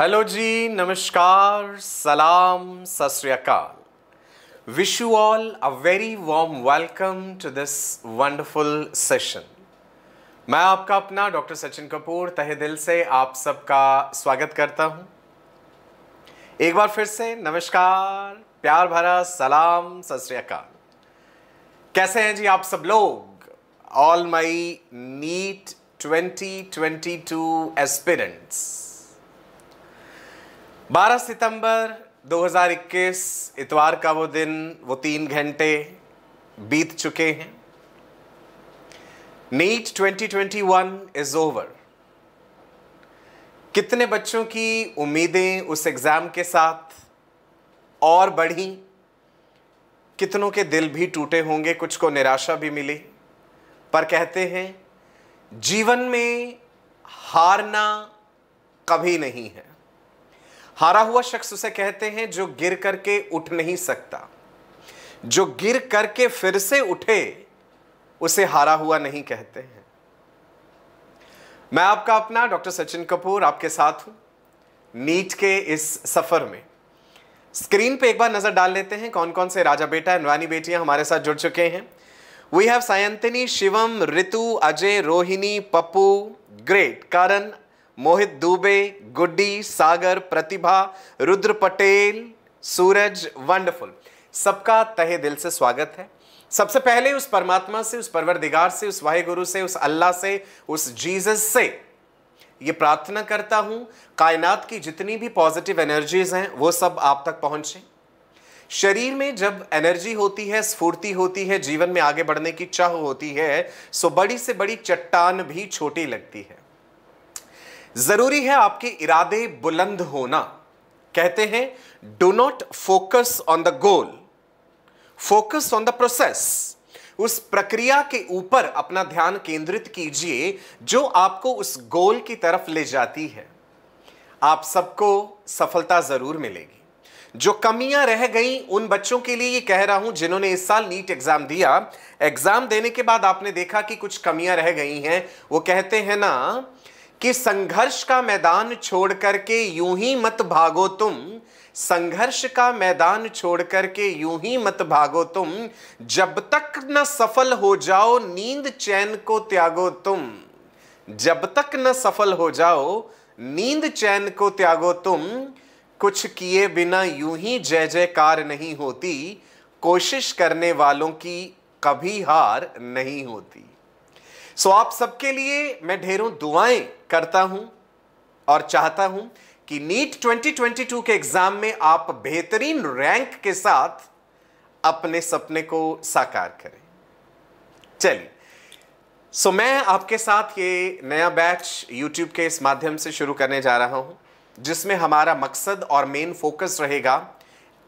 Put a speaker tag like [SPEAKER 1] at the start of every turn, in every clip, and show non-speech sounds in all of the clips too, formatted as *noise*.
[SPEAKER 1] Hello जी नमस्कार सलाम सस्काल wish you all a very warm welcome to this wonderful session मैं आपका अपना डॉक्टर सचिन कपूर तहे दिल से आप सबका स्वागत करता हूं एक बार फिर से नमस्कार प्यार भरा सलाम सस्काल कैसे हैं जी आप सब लोग ऑल माई नीट 2022 एस्पिरेंट्स 12 सितंबर 2021 इतवार का वो दिन वो तीन घंटे बीत चुके हैं नीट 2021 इज ओवर कितने बच्चों की उम्मीदें उस एग्ज़ाम के साथ और बढ़ी कितनों के दिल भी टूटे होंगे कुछ को निराशा भी मिली पर कहते हैं जीवन में हारना कभी नहीं है हारा हुआ शख्स उसे कहते हैं जो गिर करके उठ नहीं सकता जो गिर करके फिर से उठे उसे हारा हुआ नहीं कहते हैं मैं आपका अपना डॉक्टर सचिन कपूर आपके साथ हूं नीट के इस सफर में स्क्रीन पे एक बार नजर डाल लेते हैं कौन कौन से राजा बेटा अनवानी बेटियां हमारे साथ जुड़ चुके हैं we have Sayantani Shivam Ritu Ajay Rohini Pappu great Karan Mohit Dubey Guddi Sagar Pratibha Rudra Patel Suraj wonderful सबका तहे दिल से स्वागत है सबसे पहले उस परमात्मा से उस परवरदिगार से उस वाहेगुरु से उस अल्लाह से उस जीसस से ये प्रार्थना करता हूं कायनात की जितनी भी पॉजिटिव एनर्जीज हैं वो सब आप तक पहुंचे शरीर में जब एनर्जी होती है स्फूर्ति होती है जीवन में आगे बढ़ने की चाह होती है सो तो बड़ी से बड़ी चट्टान भी छोटी लगती है जरूरी है आपके इरादे बुलंद होना कहते हैं do not focus on the goal focus on the process उस प्रक्रिया के ऊपर अपना ध्यान केंद्रित कीजिए जो आपको उस गोल की तरफ ले जाती है आप सबको सफलता जरूर मिलेगी जो कमियां रह गई उन बच्चों के लिए ये कह रहा हूं जिन्होंने इस साल नीट एग्जाम दिया एग्जाम देने के बाद आपने देखा कि कुछ कमियां रह गई हैं वो कहते हैं ना कि संघर्ष का मैदान छोड़ करके यूं ही मत भागो तुम संघर्ष का मैदान छोड़ करके यूं ही मत भागो तुम जब तक न सफल हो जाओ नींद चैन को त्यागो तुम जब तक न सफल हो जाओ नींद चैन को त्यागो तुम कुछ किए बिना यूं ही जय जयकार नहीं होती कोशिश करने वालों की कभी हार नहीं होती सो आप सबके लिए मैं ढेरों दुआएं करता हूं और चाहता हूं कि नीट 2022 के एग्जाम में आप बेहतरीन रैंक के साथ अपने सपने को साकार करें चलिए सो मैं आपके साथ ये नया बैच यूट्यूब के इस माध्यम से शुरू करने जा रहा हूं जिसमें हमारा मकसद और मेन फोकस रहेगा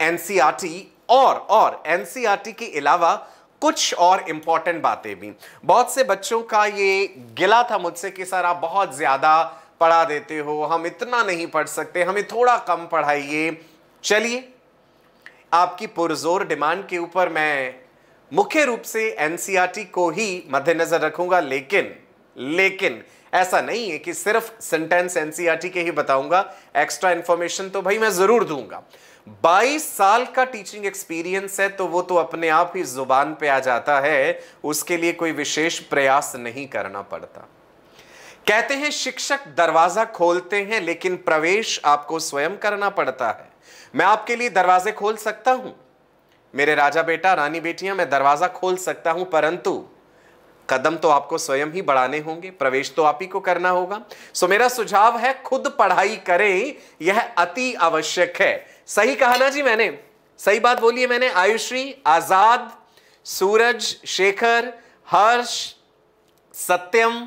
[SPEAKER 1] एनसीआरटी और और एनसीआरटी के अलावा कुछ और इंपॉर्टेंट बातें भी बहुत से बच्चों का ये गिला था मुझसे कि सर आप बहुत ज़्यादा पढ़ा देते हो हम इतना नहीं पढ़ सकते हमें थोड़ा कम पढ़ाइए चलिए आपकी पुरजोर डिमांड के ऊपर मैं मुख्य रूप से एनसीईआरटी e को ही मद्देनजर रखूंगा लेकिन लेकिन ऐसा नहीं है कि सिर्फ सेंटेंस एनसीईआरटी e के ही बताऊंगा एक्स्ट्रा इंफॉर्मेशन तो भाई मैं जरूर दूंगा 22 साल का टीचिंग एक्सपीरियंस है तो वो तो अपने आप ही जुबान पे आ जाता है उसके लिए कोई विशेष प्रयास नहीं करना पड़ता कहते हैं शिक्षक दरवाजा खोलते हैं लेकिन प्रवेश आपको स्वयं करना पड़ता है मैं आपके लिए दरवाजे खोल सकता हूं मेरे राजा बेटा रानी बेटियां मैं दरवाजा खोल सकता हूं परंतु कदम तो आपको स्वयं ही बढ़ाने होंगे प्रवेश तो आप ही को करना होगा सो मेरा सुझाव है खुद पढ़ाई करें यह अति आवश्यक है सही कहा ना जी मैंने सही बात बोली है मैंने आयुश्री आजाद सूरज शेखर हर्ष सत्यम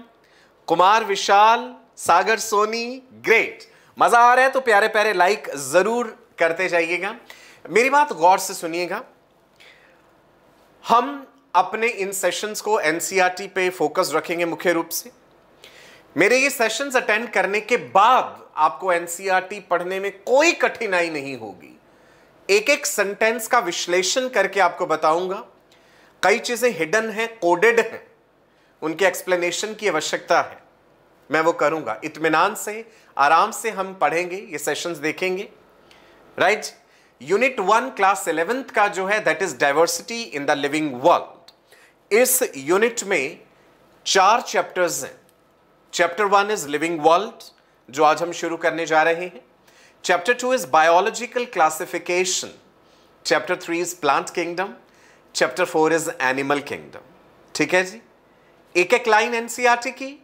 [SPEAKER 1] कुमार विशाल सागर सोनी ग्रेट मजा आ रहा है तो प्यारे प्यारे लाइक जरूर करते जाइएगा मेरी बात गौर से सुनिएगा हम अपने इन सेशंस को एनसीआरटी e पे फोकस रखेंगे मुख्य रूप से मेरे ये सेशंस अटेंड करने के बाद आपको एनसीईआरटी e पढ़ने में कोई कठिनाई नहीं होगी एक एक सेंटेंस का विश्लेषण करके आपको बताऊंगा कई चीजें हिडन हैं कोडेड हैं उनके एक्सप्लेनेशन की आवश्यकता है मैं वो करूंगा इतमान से आराम से हम पढ़ेंगे ये सेशंस देखेंगे right unit one class eleventh का जो है that is diversity in the living world इस यूनिट में चार चैप्टर्स हैं chapter one is living world जो आज हम शुरू करने जा रहे हैं chapter two is biological classification chapter three is plant kingdom chapter four is animal kingdom ठीक है जी एक एक लाइन एनसीआरटी e की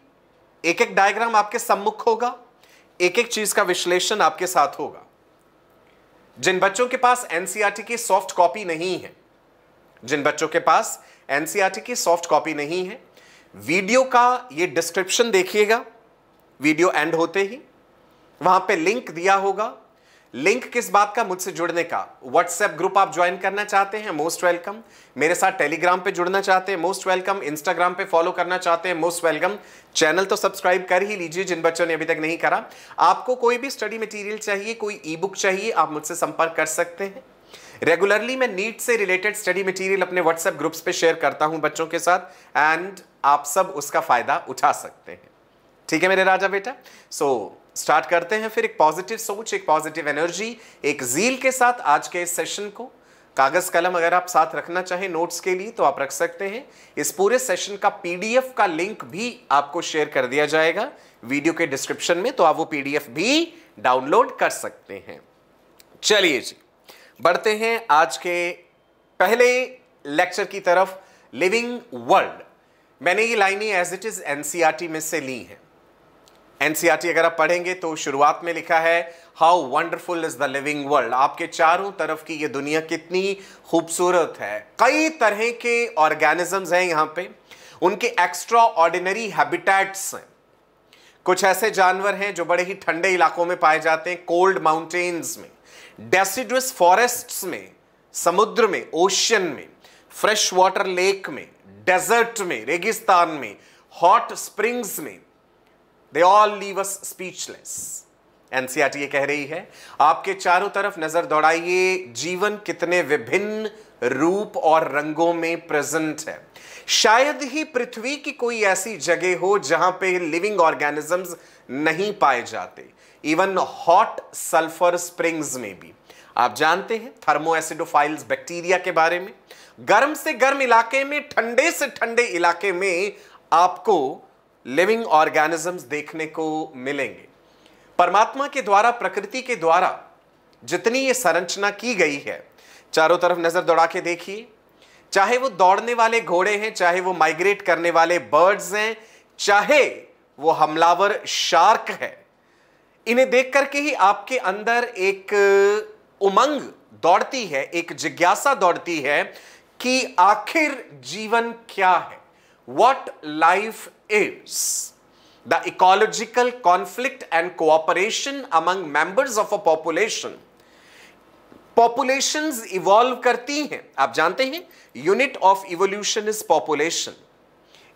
[SPEAKER 1] एक एक डायग्राम आपके सम्मुख होगा एक एक चीज का विश्लेषण आपके साथ होगा जिन बच्चों के पास एनसीआरटी e की सॉफ्ट कॉपी नहीं है जिन बच्चों के पास एनसीआरटी e की सॉफ्ट कॉपी नहीं है वीडियो का ये डिस्क्रिप्शन देखिएगा वीडियो एंड होते ही वहां पे लिंक दिया होगा लिंक किस बात का मुझसे जुड़ने का व्हाट्सएप ग्रुप आप ज्वाइन करना चाहते हैं मोस्ट वेलकम मेरे साथ टेलीग्राम पे जुड़ना चाहते हैं मोस्ट वेलकम इंस्टाग्राम पे फॉलो करना चाहते हैं मोस्ट वेलकम चैनल तो सब्सक्राइब कर ही लीजिए जिन बच्चों ने अभी तक नहीं करा आपको कोई भी स्टडी मटेरियल चाहिए कोई ई बुक चाहिए आप मुझसे संपर्क कर सकते हैं रेगुलरली मैं नीट से रिलेटेड स्टडी मटेरियल अपने व्हाट्सएप ग्रुप्स पे शेयर करता हूं बच्चों के साथ एंड आप सब उसका फ़ायदा उठा सकते हैं ठीक है मेरे राजा बेटा सो so, स्टार्ट करते हैं फिर एक पॉजिटिव सोच एक पॉजिटिव एनर्जी एक जील के साथ आज के इस सेशन को कागज़ कलम अगर आप साथ रखना चाहें नोट्स के लिए तो आप रख सकते हैं इस पूरे सेशन का पीडीएफ का लिंक भी आपको शेयर कर दिया जाएगा वीडियो के डिस्क्रिप्शन में तो आप वो पीडीएफ भी डाउनलोड कर सकते हैं चलिए जी बढ़ते हैं आज के पहले लेक्चर की तरफ लिविंग वर्ल्ड मैंने ये लाइनें एज इट इज एनसीईआरटी में से ली हैं एनसीईआरटी e अगर आप पढ़ेंगे तो शुरुआत में लिखा है how wonderful is the living world आपके चारों तरफ की ये दुनिया कितनी खूबसूरत है कई तरह के ऑर्गेनिजम्स हैं यहाँ पे उनके एक्स्ट्रा ऑर्डिनरी हैबिटेट्स हैं कुछ ऐसे जानवर हैं जो बड़े ही ठंडे इलाकों में पाए जाते हैं कोल्ड माउंटेन्स में डेसिडुअस फॉरेस्ट्स में समुद्र में ओशियन में फ्रेश वाटर लेक में डेजर्ट में रेगिस्तान में हॉट स्प्रिंग्स में they all leave us speechless NCERT ये कह रही है आपके चारों तरफ नजर दौड़ाइए जीवन कितने विभिन्न रूप और रंगों में प्रेजेंट है शायद ही पृथ्वी की कोई ऐसी जगह हो जहां पे लिविंग ऑर्गेनिजम्स नहीं पाए जाते इवन हॉट सल्फर स्प्रिंग्स में भी आप जानते हैं थर्मो एसिडोफाइल्स बैक्टीरिया के बारे में गर्म से गर्म इलाके में ठंडे से ठंडे इलाके में आपको लिविंग ऑर्गेनिजम्स देखने को मिलेंगे परमात्मा के द्वारा प्रकृति के द्वारा जितनी ये संरचना की गई है चारों तरफ नजर दौड़ा के देखिए चाहे वो दौड़ने वाले घोड़े हैं चाहे वो माइग्रेट करने वाले बर्ड्स हैं चाहे वो हमलावर शार्क है इन्हें देख करके ही आपके अंदर एक उमंग दौड़ती है एक जिज्ञासा दौड़ती है कि आखिर जीवन क्या है what life is the ecological conflict and cooperation among members of a population population evolve करती हैं आप जानते हैं unit of evolution is population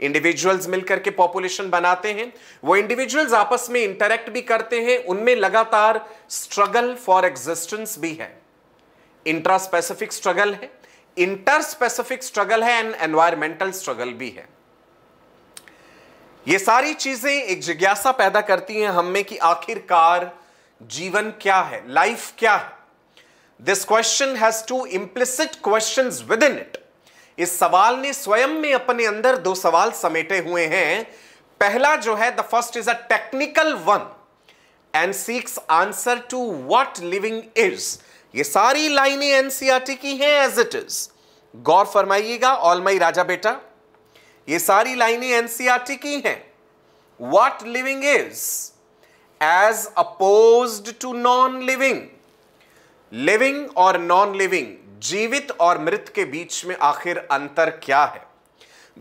[SPEAKER 1] individuals मिलकर के पॉपुलेशन बनाते हैं वो इंडिविजुअल्स आपस में इंटरेक्ट भी करते हैं उनमें लगातार स्ट्रगल फॉर एग्जिस्टेंस भी है इंट्रा स्पेसिफिक स्ट्रगल है इंटर स्पेसिफिक स्ट्रगल है एंड एनवायरमेंटल स्ट्रगल भी है ये सारी चीजें एक जिज्ञासा पैदा करती हैं हम में कि आखिरकार जीवन क्या है लाइफ क्या है this question has two implicit question within it इस सवाल ने स्वयं में अपने अंदर दो सवाल समेटे हुए हैं पहला जो है the first is a technical one and seeks answer to what living is ये सारी लाइनें एनसीआरटी e की हैं एज इट इज गौर फरमाइएगा ऑल माई राजा बेटा ये सारी लाइनें एनसीआरटी e की हैं what living is as oppose to non living living और नॉन लिविंग जीवित और मृत के बीच में आखिर अंतर क्या है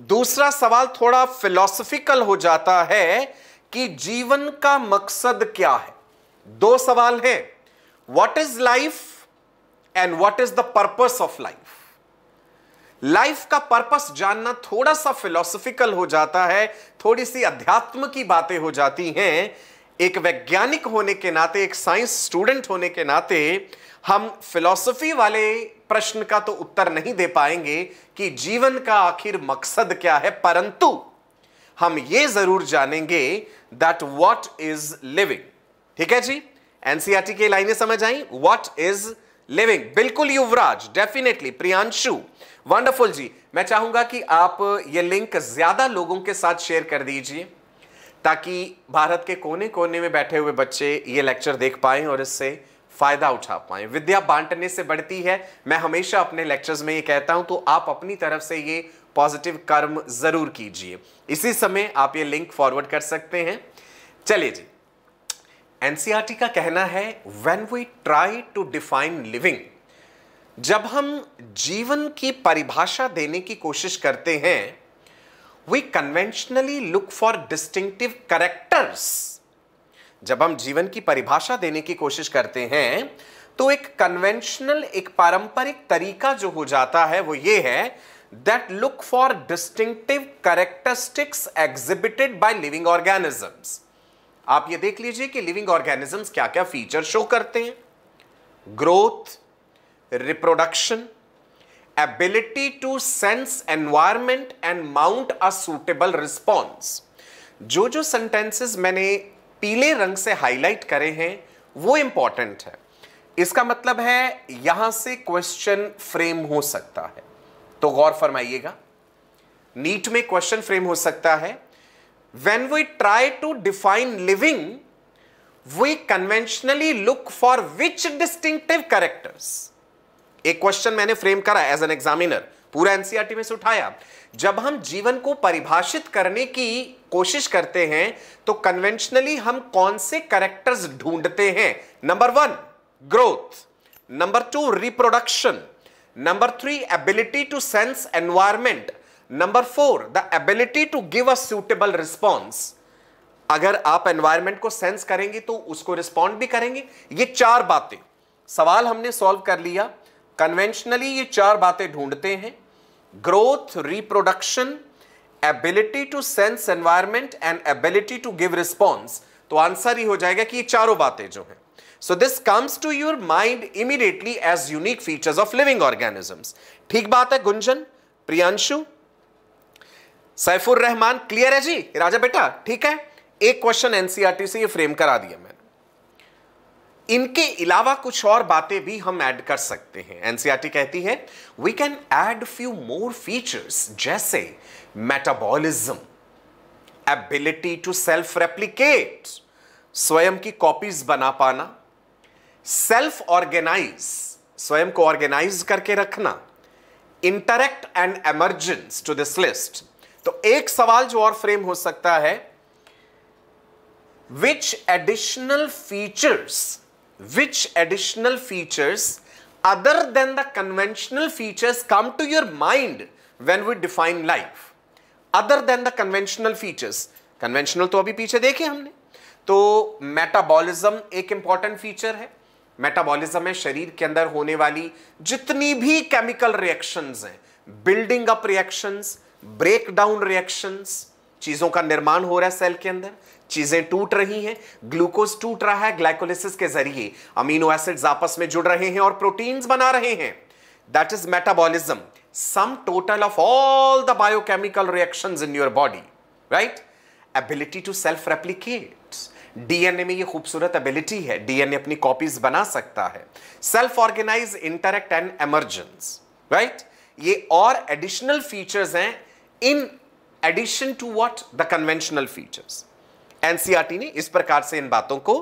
[SPEAKER 1] दूसरा सवाल थोड़ा फिलोसफिकल हो जाता है कि जीवन का मकसद क्या है दो सवाल हैं what is life and what is the purpose of life life का पर्पस जानना थोड़ा सा फिलोसफिकल हो जाता है थोड़ी सी अध्यात्म की बातें हो जाती हैं एक वैज्ञानिक होने के नाते एक साइंस स्टूडेंट होने के नाते हम फिलॉसफी वाले प्रश्न का तो उत्तर नहीं दे पाएंगे कि जीवन का आखिर मकसद क्या है परंतु हम ये जरूर जानेंगे दैट वॉट इज लिविंग ठीक है जी एनसीआरटी e की लाइनें समझ आई वॉट इज लिविंग बिल्कुल युवराज डेफिनेटली प्रियांशु वंडरफुल जी मैं चाहूंगा कि आप ये लिंक ज्यादा लोगों के साथ शेयर कर दीजिए ताकि भारत के कोने कोने में बैठे हुए बच्चे ये लेक्चर देख पाए और इससे फायदा उठा पाए विद्या बांटने से बढ़ती है मैं हमेशा अपने लेक्चर्स में ये कहता हूं तो आप अपनी तरफ से ये पॉजिटिव कर्म जरूर कीजिए इसी समय आप ये लिंक फॉरवर्ड कर सकते हैं चलिए जी एनसीईआरटी e का कहना है when we try to define living जब हम जीवन की परिभाषा देने की कोशिश करते हैं we conventionally look for distinctive characters जब हम जीवन की परिभाषा देने की कोशिश करते हैं तो एक कन्वेंशनल एक पारंपरिक तरीका जो हो जाता है वो ये है that look for distinctive characteristics exhibited by living organisms आप ये देख लीजिए कि लिविंग ऑर्गेनिजम्स क्या क्या फीचर शो करते हैं growth reproduction ability to sense environment and mount a suitable response जो जो सेंटेंसेस मैंने पीले रंग से हाईलाइट करे हैं वो इंपॉर्टेंट है इसका मतलब है यहां से क्वेश्चन फ्रेम हो सकता है तो गौर फरमाइएगा नीट में क्वेश्चन फ्रेम हो सकता है when we try to define living we conventionally look for which distinctive characters एक क्वेश्चन मैंने फ्रेम करा एज एन एग्जामिनर पूरा एनसीआरटी e में से उठाया जब हम जीवन को परिभाषित करने की कोशिश करते हैं तो कन्वेंशनली हम कौन से करेक्टर्स ढूंढते हैं number one growth number two reproduction number three ability to sense environment number four the ability to give a suitable response अगर आप एनवायरमेंट को सेंस करेंगे तो उसको रिस्पॉन्ड भी करेंगे ये चार बातें सवाल हमने सॉल्व कर लिया कन्वेंशनली ये चार बातें ढूंढते हैं growth, reproduction, ability to sense environment and ability to give response. तो आंसर ही हो जाएगा कि ये चारों बातें जो हैं so this comes to your mind immediately as unique features of living organisms ठीक बात है गुंजन प्रियांशु सैफुर रहमान क्लियर है जी राजा बेटा ठीक है एक क्वेश्चन एनसीआरटी e से ये फ्रेम करा दिया मैंने इनके अलावा कुछ और बातें भी हम ऐड कर सकते हैं एनसीआरटी कहती है we can add few more features जैसे metabolism ability to self replicate स्वयं की कॉपीज बना पाना सेल्फ ऑर्गेनाइज स्वयं को ऑर्गेनाइज करके रखना interact and emergence to this list तो एक सवाल जो और फ्रेम हो सकता है which additional features which additional features other than the conventional features come to your mind when we define life? Other than the conventional features. Conventional तो अभी पीछे देखे हमने तो मेटाबॉलिज्म एक इंपॉर्टेंट फीचर है मेटाबॉलिज्म है शरीर के अंदर होने वाली जितनी भी केमिकल रिएक्शंस हैं building up reactions break down reactions चीजों का निर्माण हो रहा है सेल के अंदर चीजें टूट रही हैं ग्लूकोज टूट रहा है ग्लाइकोलिसिस के जरिए अमीनो एसिड्स आपस में जुड़ रहे हैं और प्रोटीन्स बना रहे हैं that is metabolism sum total of all the biochemical reaction in your body right ability to self replicate DNA में ये खूबसूरत एबिलिटी है डीएनए अपनी कॉपीज बना सकता है self organize interact and emergence right ये और एडिशनल फीचर्स हैं in addition to what the conventional features NCERT ने इस प्रकार से इन बातों को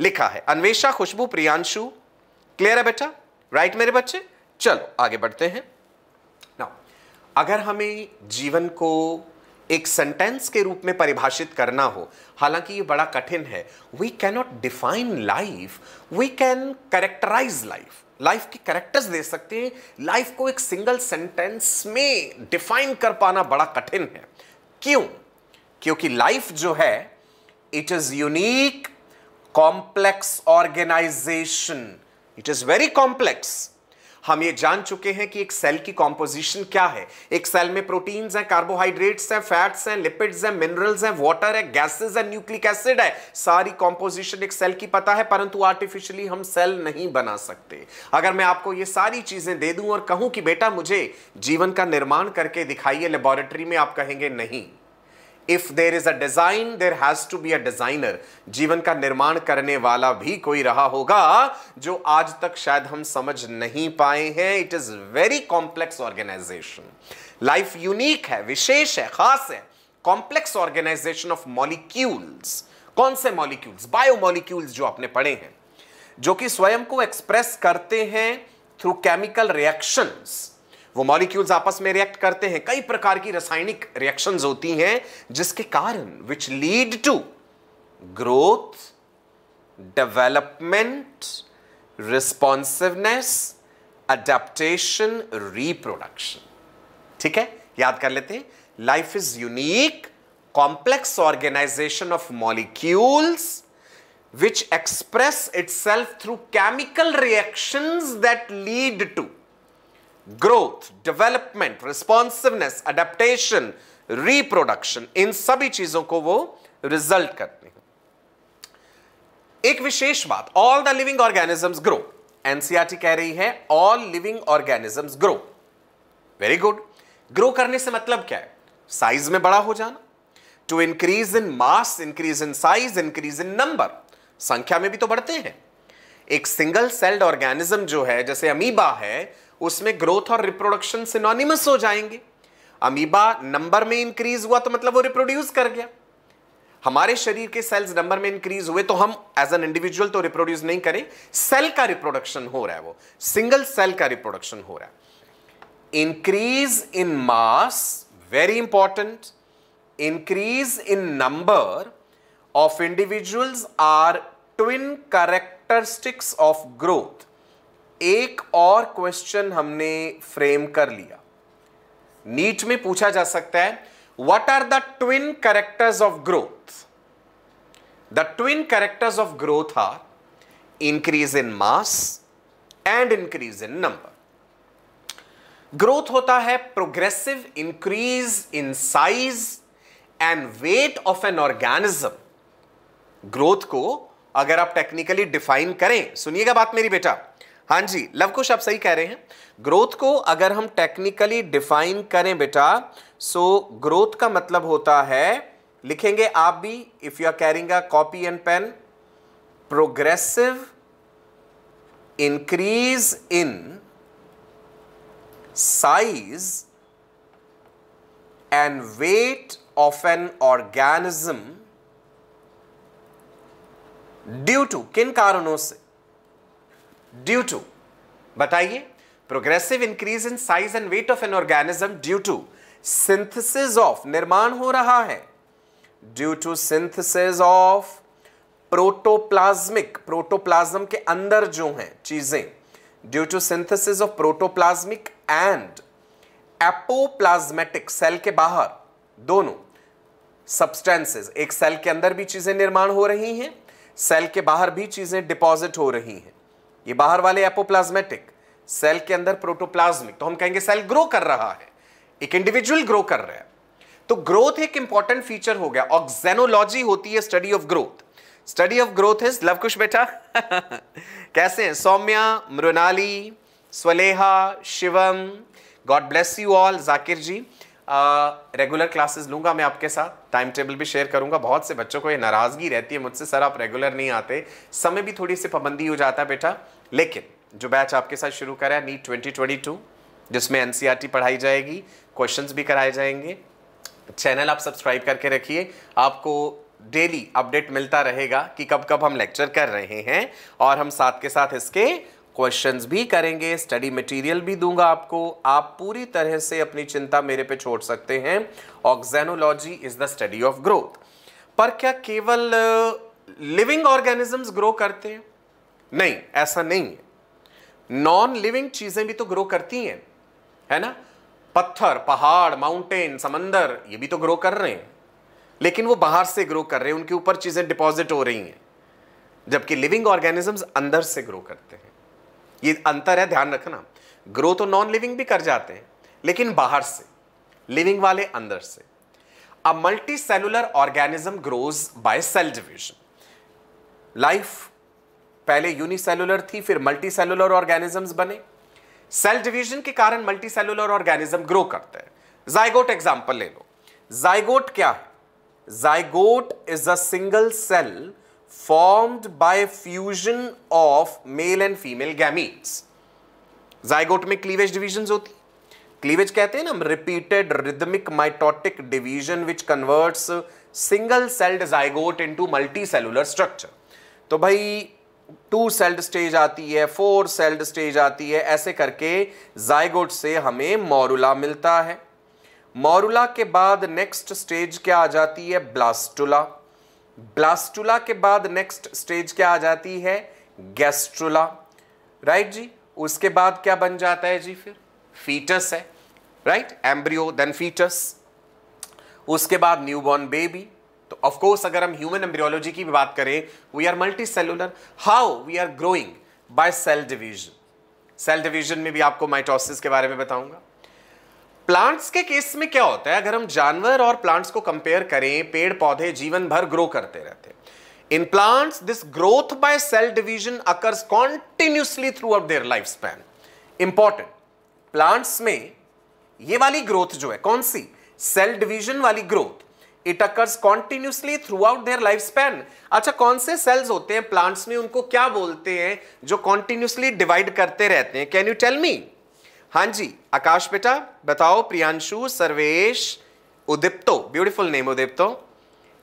[SPEAKER 1] लिखा है अन्वेषा खुशबू प्रियांशु क्लियर है बेटा राइट मेरे बच्चे चलो आगे बढ़ते हैं ना अगर हमें जीवन को एक सेंटेंस के रूप में परिभाषित करना हो हालांकि ये बड़ा कठिन है we cannot define life we can characterize life life की करेक्टर्स दे सकते हैं लाइफ को एक सिंगल सेंटेंस में डिफाइन कर पाना बड़ा कठिन है क्यों क्योंकि लाइफ जो है it is unique, complex organization. It is very complex हम ये जान चुके हैं कि एक सेल की कॉम्पोजिशन क्या है एक सेल में प्रोटीन्स हैं कार्बोहाइड्रेट्स हैं फैट्स हैं लिपिड्स हैं मिनरल्स हैं वाटर है गैसेस हैं न्यूक्लिक एसिड है सारी कॉम्पोजिशन एक सेल की पता है परंतु आर्टिफिशियली हम सेल नहीं बना सकते अगर मैं आपको ये सारी चीजें दे दूं और कहूं कि बेटा मुझे जीवन का निर्माण करके दिखाइए लेबोरेटरी में आप कहेंगे नहीं if there is a design there has to be a designer जीवन का निर्माण करने वाला भी कोई रहा होगा जो आज तक शायद हम समझ नहीं पाए हैं it is very complex organization life unique है विशेष है खास है कॉम्प्लेक्स ऑर्गेनाइजेशन ऑफ मॉलिक्यूल्स कौन से मॉलिक्यूल्स बायो मॉलिक्यूल्स जो आपने पढ़े हैं जो कि स्वयं को एक्सप्रेस करते हैं थ्रू केमिकल रिएक्शंस वो मॉलिक्यूल्स आपस में रिएक्ट करते हैं कई प्रकार की रासायनिक रिएक्शंस होती हैं जिसके कारण which lead to growth development responsiveness adaptation reproduction ठीक है याद कर लेते हैं life is unique organization of molecules which express itself through chemical reaction that lead to growth development responsiveness adaptation reproduction इन सभी चीजों को वो रिजल्ट करते हैं एक विशेष बात all the living organisms grow NCERT कह रही है all living organisms grow very good grow करने से मतलब क्या है साइज में बड़ा हो जाना to increase in mass increase in size increase in number संख्या में भी तो बढ़ते हैं एक सिंगल सेल्ड ऑर्गेनिज्म जो है जैसे अमीबा है उसमें ग्रोथ और रिप्रोडक्शन सिनोनिमस हो जाएंगे अमीबा नंबर में इंक्रीज हुआ तो मतलब वो रिप्रोड्यूस कर गया हमारे शरीर के सेल्स नंबर में इंक्रीज हुए तो हम एज एन इंडिविजुअल तो रिप्रोड्यूस नहीं करें सेल का रिप्रोडक्शन हो रहा है वो सिंगल सेल का रिप्रोडक्शन हो रहा है increase in mass very important increase in number of individuals are twin characteristics of growth एक और क्वेश्चन हमने फ्रेम कर लिया नीट में पूछा जा सकता है what are the twin characters of growth the twin characters of growth are increase in mass and increase in number growth होता है progressive increase in size and weight of an organism growth को अगर आप technically define करें सुनिएगा बात मेरी बेटा हाँ जी लवकुश आप सही कह रहे हैं ग्रोथ को अगर हम टेक्निकली डिफाइन करें बेटा सो ग्रोथ का मतलब होता है लिखेंगे आप भी if you are carrying a copy and pen progressive increase in size and weight of an organism due to किन कारणों से ड्यू टू बताइए progressive increase in size and weight of an organism due to synthesis of निर्माण हो रहा है due to synthesis of protoplasmic protoplasm के अंदर जो हैं चीजें due to synthesis of protoplasmic and apoplasmatic cell के बाहर दोनों सब्सटेंसेस एक सेल के अंदर भी चीजें निर्माण हो रही हैं सेल के बाहर भी चीजें डिपॉजिट हो रही हैं ये बाहर वाले एपोप्लाज्मेटिक सेल के अंदर प्रोटोप्लाज्मिक तो हम कहेंगे सेल ग्रो कर रहा है एक इंडिविजुअल ग्रो कर रहा है तो ग्रोथ एक इंपॉर्टेंट फीचर हो गया ऑक्जेनोलॉजी होती है study of growth study of growth is Luv Kush बेटा *laughs* कैसे हैं Saumya Mrinali Swaleha Shivam God bless you all Zakir ji regular classes लूँगा मैं आपके साथ टाइम टेबल भी शेयर करूँगा बहुत से बच्चों को ये नाराज़गी रहती है मुझसे सर आप रेगुलर नहीं आते समय भी थोड़ी सी पाबंदी हो जाता है बेटा लेकिन जो बैच आपके साथ शुरू करा है नीट ट्वेंटी ट्वेंटी टू जिसमें एन e पढ़ाई जाएगी क्वेश्चन भी कराए जाएंगे चैनल आप सब्सक्राइब करके रखिए आपको डेली अपडेट मिलता रहेगा कि कब कब हम लेक्चर कर रहे हैं और हम साथ के साथ इसके क्वेश्चंस भी करेंगे स्टडी मटेरियल भी दूंगा आपको आप पूरी तरह से अपनी चिंता मेरे पे छोड़ सकते हैं auxanology is the study of growth पर क्या केवल लिविंग ऑर्गेनिजम्स ग्रो करते हैं नहीं ऐसा नहीं है नॉन लिविंग चीज़ें भी तो ग्रो करती हैं है ना पत्थर पहाड़ माउंटेन समंदर ये भी तो ग्रो कर रहे हैं लेकिन वो बाहर से ग्रो कर रहे हैं उनके ऊपर चीज़ें डिपॉजिट हो रही हैं जबकि लिविंग ऑर्गेनिजम्स अंदर से ग्रो करते हैं ये अंतर है ध्यान रखना ग्रो तो नॉन लिविंग भी कर जाते हैं लेकिन बाहर से लिविंग वाले अंदर से a multicellular organism grows by cell division life पहले यूनिसेलुलर थी फिर मल्टी सेलुलर ऑर्गेनिजम्स बने सेल डिवीजन के कारण मल्टी सेलुलर ऑर्गेनिज्म ग्रो करते हैं जाइगोट एग्जाम्पल ले लो जाइगोट क्या है zygote is a single cell formed by fusion of male and female gametes. Zygote में क्लीवेज डिवीजन होती क्लीवेज कहते हैं ना repeated rhythmic mitotic division which converts single celled zygote into multicellular structure तो भाई two celled stage आती है four sailed stage आती है ऐसे करके जाइगोट से हमें मोरुला मिलता है मोरुला के बाद नेक्स्ट स्टेज क्या आ जाती है ब्लास्टुला ब्लास्टुला के बाद नेक्स्ट स्टेज क्या आ जाती है गैस्ट्रुला राइट जी उसके बाद क्या बन जाता है जी फिर फीटस है राइट एम्ब्रियो देन फीटस उसके बाद न्यूबॉर्न बेबी तो ऑफ कोर्स अगर हम ह्यूमन एम्ब्रियोलॉजी की भी बात करें we are multicellular how we are growing by cell division cell division में भी आपको माइटोसिस के बारे में बताऊंगा प्लांट्स के केस में क्या होता है अगर हम जानवर और प्लांट्स को कंपेयर करें पेड़ पौधे जीवन भर ग्रो करते रहते हैं in plants this growth by cell division occurs continuously throughout their life span important plants में ये वाली ग्रोथ जो है कौन सी सेल डिवीजन वाली growth it occurs continuously throughout their life span अच्छा कौन से सेल्स होते हैं प्लांट्स में उनको क्या बोलते हैं जो कॉन्टिन्यूसली डिवाइड करते रहते हैं कैन यू टेल मी हाँ जी आकाश बेटा बताओ प्रियांशु सर्वेश उदिप्तो ब्यूटीफुल नेम उदिप्तो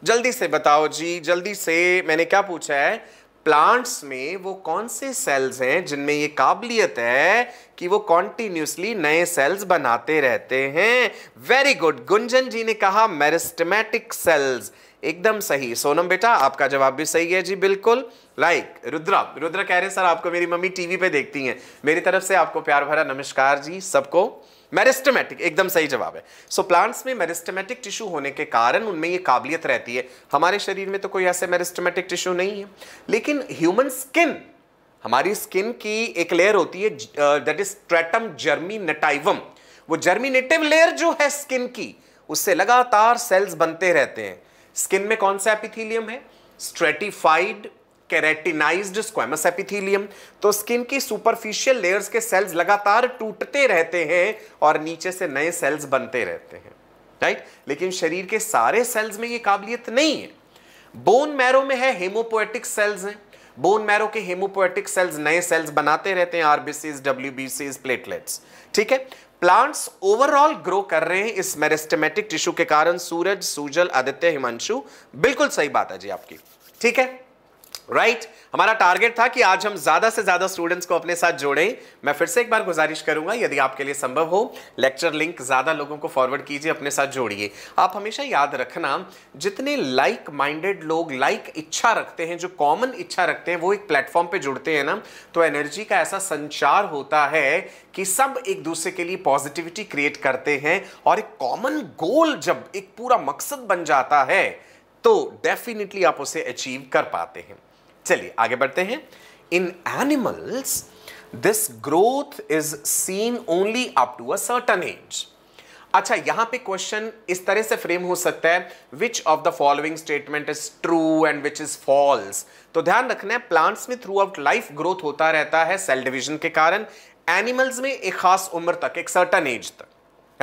[SPEAKER 1] जल्दी से बताओ जी जल्दी से मैंने क्या पूछा है प्लांट्स में वो कौन से सेल्स हैं जिनमें ये काबिलियत है कि वो कॉन्टिन्यूसली नए सेल्स बनाते रहते हैं वेरी गुड गुंजन जी ने कहा मेरिस्टमेटिक सेल्स एकदम सही सोनम बेटा आपका जवाब भी सही है जी बिल्कुल लाइक रुद्रा रुद्रा कह रहे हैं सर आपको मेरी मम्मी टीवी पे देखती हैं मेरी तरफ से आपको प्यार भरा नमस्कार जी सबको मेरिस्टमेटिक एकदम सही जवाब है सो so, प्लांट्स में मेरिस्टमेटिक टिश्यू होने के कारण उनमें ये काबिलियत रहती है हमारे शरीर में तो कोई ऐसे मेरिस्टमेटिक टिश्यू नहीं है लेकिन ह्यूमन स्किन हमारी स्किन की एक लेयर होती है दैट इज जर्मी जर्मिनेटाइवम वो जर्मिनेटिव लेयर जो है स्किन की उससे लगातार सेल्स बनते रहते हैं स्किन में कौन सा एपिथीलियम है स्ट्रेटिफाइड केरेटिनाइज्ड स्क्वेमस एपिथीलियम तो स्किन की सुपरफिशियल लेयर्स के सेल्स लगातार टूटते रहते हैं और नीचे से नए सेल्स बनते रहते हैं राइट लेकिन शरीर के सारे सेल्स में ये काबिलियत नहीं है बोन मैरो में है हेमोपोएटिक सेल्स हैं बोन मैरो के हेमोपोएटिक सेल्स नए सेल्स बनाते रहते हैं आरबीसीज डब्ल्यूबीसीज प्लेटलेट्स ठीक है प्लांट्स ओवरऑल ग्रो कर रहे हैं इस मेरिस्टेमेटिक टिश्यू के कारण सूरज सूजल आदित्य हिमांशु बिल्कुल सही बात है जी आपकी ठीक है राइट right? हमारा टारगेट था कि आज हम ज्यादा से ज्यादा स्टूडेंट्स को अपने साथ जोड़ें मैं फिर से एक बार गुजारिश करूंगा यदि आपके लिए संभव हो लेक्चर लिंक ज्यादा लोगों को फॉरवर्ड कीजिए अपने साथ जोड़िए आप हमेशा याद रखना जितने लाइक माइंडेड लोग लाइक इच्छा रखते हैं जो कॉमन इच्छा रखते हैं वो एक प्लेटफॉर्म पर जुड़ते हैं ना तो एनर्जी का ऐसा संचार होता है कि सब एक दूसरे के लिए पॉजिटिविटी क्रिएट करते हैं और एक कॉमन गोल जब एक पूरा मकसद बन जाता है तो डेफिनेटली आप उसे अचीव कर पाते हैं चलिए आगे बढ़ते हैं in animals this growth is seen only up to a certain age अच्छा यहां पे क्वेश्चन इस तरह से फ्रेम हो सकता है which of the following statement is true and which is false तो ध्यान रखना है प्लांट्स में थ्रू आउट लाइफ ग्रोथ होता रहता है सेल डिवीजन के कारण एनिमल्स में एक खास उम्र तक एक सर्टन एज तक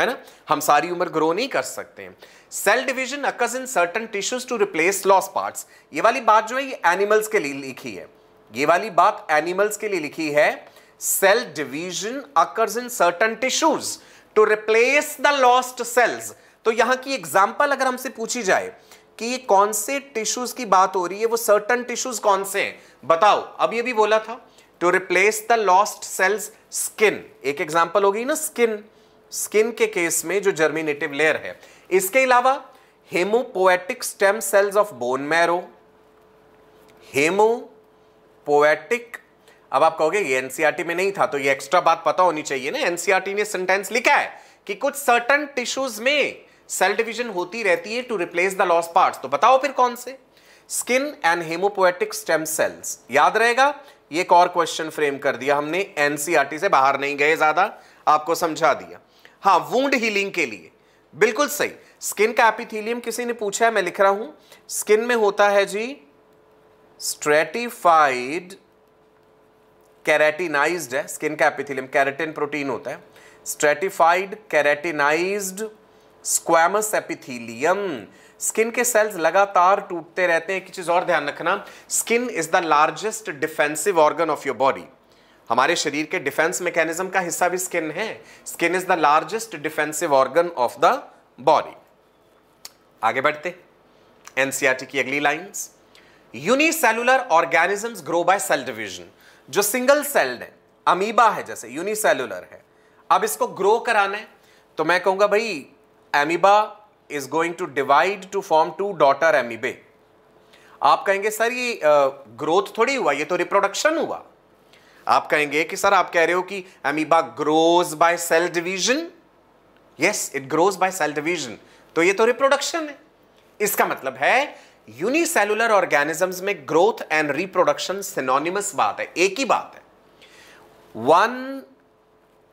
[SPEAKER 1] है ना हम सारी उम्र ग्रो नहीं कर सकते हैं cell division occurs in certain tissues to replace loss parts ये वाली बात जो है ये एनिमल्स के लिए लिखी है ये वाली बात एनिमल्स के लिए लिखी है cell division occurs in certain tissues to replace the lost cells तो यहां की एग्जाम्पल अगर हमसे पूछी जाए कि ये कौन से टिश्यूज की बात हो रही है वो सर्टन टिश्यूज कौन से हैं बताओ अब ये भी बोला था to replace the lost cells skin एक एग्जाम्पल हो गई ना स्किन स्किन के केस में जो जर्मिनेटिव लेयर है इसके अलावा haemopoietic stem cells of bone marrow haemopoietic अब आप कहोगे ये एनसीआरटी e में नहीं था तो ये एक्स्ट्रा बात पता होनी चाहिए ना एनसीआरटी e ने सेंटेंस लिखा है कि कुछ सर्टन टिश्यूज में सेल डिवीजन होती रहती है to replace the loss parts तो बताओ फिर कौन से skin and haemopoietic stem cells याद रहेगा ये एक और क्वेश्चन फ्रेम कर दिया हमने एनसीआरटी e से बाहर नहीं गए ज्यादा आपको समझा दिया हाँ वूंड हीलिंग के लिए बिल्कुल सही स्किन का एपिथीलियम किसी ने पूछा है मैं लिख रहा हूं स्किन में होता है जी स्ट्रेटिफाइड कैरेटिनाइज है स्किन का एपिथीलियम कैरेटिन प्रोटीन होता है stratified keratinise squamous epithelium skin के सेल्स लगातार टूटते रहते हैं एक चीज और ध्यान रखना skin is the largest defensive organ of your body हमारे शरीर के डिफेंस मैकेनिज्म का हिस्सा भी स्किन है skin is the largest defensive organ of the body आगे बढ़ते एनसीआरटी की अगली lines unicellular organisms grow by cell division जो सिंगल सेल्ड है अमीबा है जैसे यूनिसेलुलर है अब इसको ग्रो कराना है तो मैं कहूंगा भाई amoeba is going to divide to form two daughter amoebae आप कहेंगे सर ये ग्रोथ थोड़ी हुआ ये तो रिप्रोडक्शन हुआ आप कहेंगे कि सर आप कह रहे हो कि amoeba grows by cell division yes it grows by cell division तो ये तो रिप्रोडक्शन है इसका मतलब है यूनिसेलुलर ऑर्गेनिजम्स में ग्रोथ एंड रिप्रोडक्शन सिनोनिमस बात है एक ही बात है one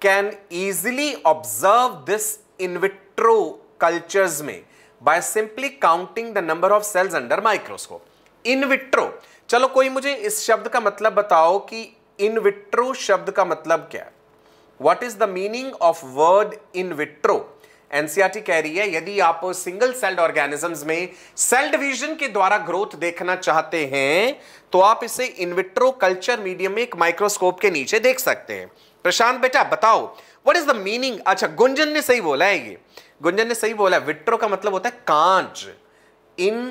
[SPEAKER 1] can easily observe this in vitro cultures में by simply counting the number of cells under microscope in vitro चलो कोई मुझे इस शब्द का मतलब बताओ कि इन विट्रो शब्द का मतलब क्या what is the meaning of word in vitro NCERT कह रही है यदि आप सिंगल सेल्ड ऑर्गेनिजम्स में सेल डिवीजन के द्वारा ग्रोथ देखना चाहते हैं तो आप इसे इनविट्रो कल्चर मीडियम में एक माइक्रोस्कोप के नीचे देख सकते हैं प्रशांत बेटा बताओ व्हाट इज द मीनिंग अच्छा गुंजन ने सही बोला है ये गुंजन ने सही बोला विट्रो का मतलब होता है कांच in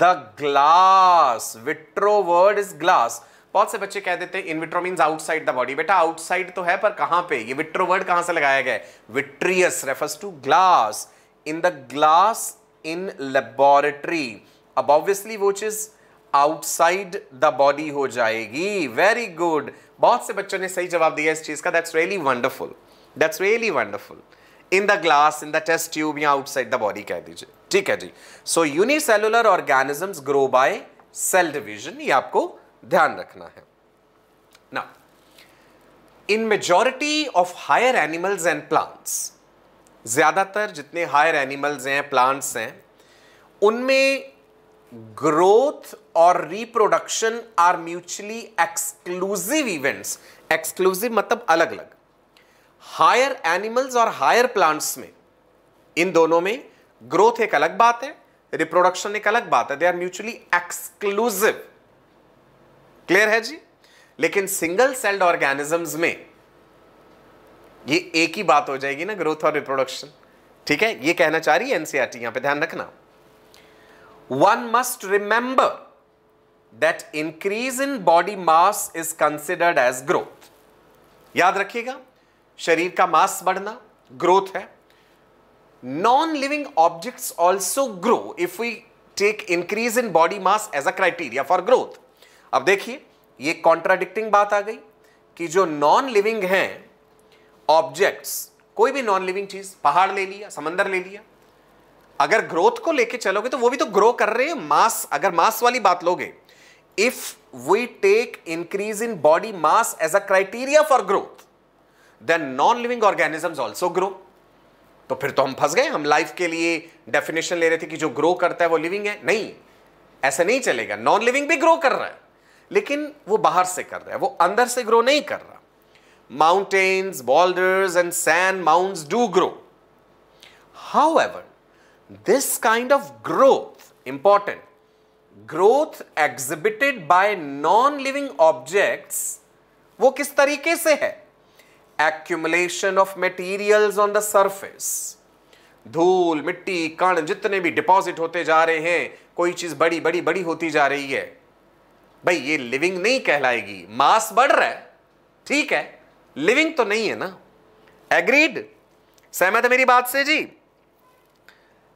[SPEAKER 1] the glass vitro word is glass बहुत से बच्चे कह देते हैं in vitro means outside the body बेटा आउटसाइड तो है पर कहां पे ये विट्रो वर्ड कहां से लगाया गया vitreous refers to glass in the glass in laboratory अब ऑब्वियसली वो चीज आउटसाइड द बॉडी हो जाएगी वेरी गुड बहुत से बच्चों ने सही जवाब दिया इस चीज का that's really wonderful that's really wonderful in the glass in the test tube या आउटसाइड द बॉडी कह दीजिए ठीक है जी so unicellular organisms grow by cell division ये आपको ध्यान रखना है ना in majority of higher animals and plants ज़्यादातर जितने हायर एनिमल्स हैं प्लांट्स हैं उनमें ग्रोथ और reproduction are mutually exclusive events exclusive मतलब अलग अलग हायर एनिमल्स और हायर प्लांट्स में इन दोनों में ग्रोथ एक अलग बात है रिप्रोडक्शन एक अलग बात है they are mutually exclusive clear है जी लेकिन सिंगल सेल्ड ऑर्गेनिजम्स में ये एक ही बात हो जाएगी ना ग्रोथ और रिप्रोडक्शन ठीक है ये कहना चाह रही है एनसीआरटी e यहां पे ध्यान रखना one must remember that increase in body mass is considered as growth याद रखिएगा शरीर का मास बढ़ना ग्रोथ है non living objects also grow if we take increase in body mass as a criteria for growth अब देखिए ये contradicting बात आ गई कि जो नॉन लिविंग हैं ऑब्जेक्ट्स कोई भी नॉन लिविंग चीज़ पहाड़ ले लिया समंदर ले लिया अगर ग्रोथ को लेके चलोगे तो वो भी तो ग्रो कर रहे हैं मास अगर मास वाली बात लोगे if we take increase in body mass as a criteria for growth then non living organism also grow तो फिर तो हम फंस गए हम लाइफ के लिए डेफिनेशन ले रहे थे कि जो ग्रो करता है वो लिविंग है नहीं ऐसा नहीं चलेगा नॉन लिविंग भी ग्रो कर रहा है लेकिन वो बाहर से कर रहा है वो अंदर से ग्रो नहीं कर रहा mountains boulders and sand mound do grow however this kind of growth important growth exhibited by non living object वो किस तरीके से है accumulation of material on the surface धूल मिट्टी कण जितने भी डिपॉजिट होते जा रहे हैं कोई चीज बड़ी बड़ी बड़ी होती जा रही है भाई ये लिविंग नहीं कहलाएगी मास बढ़ रहा है ठीक है लिविंग तो नहीं है ना एग्रीड सहमत है मेरी बात से जी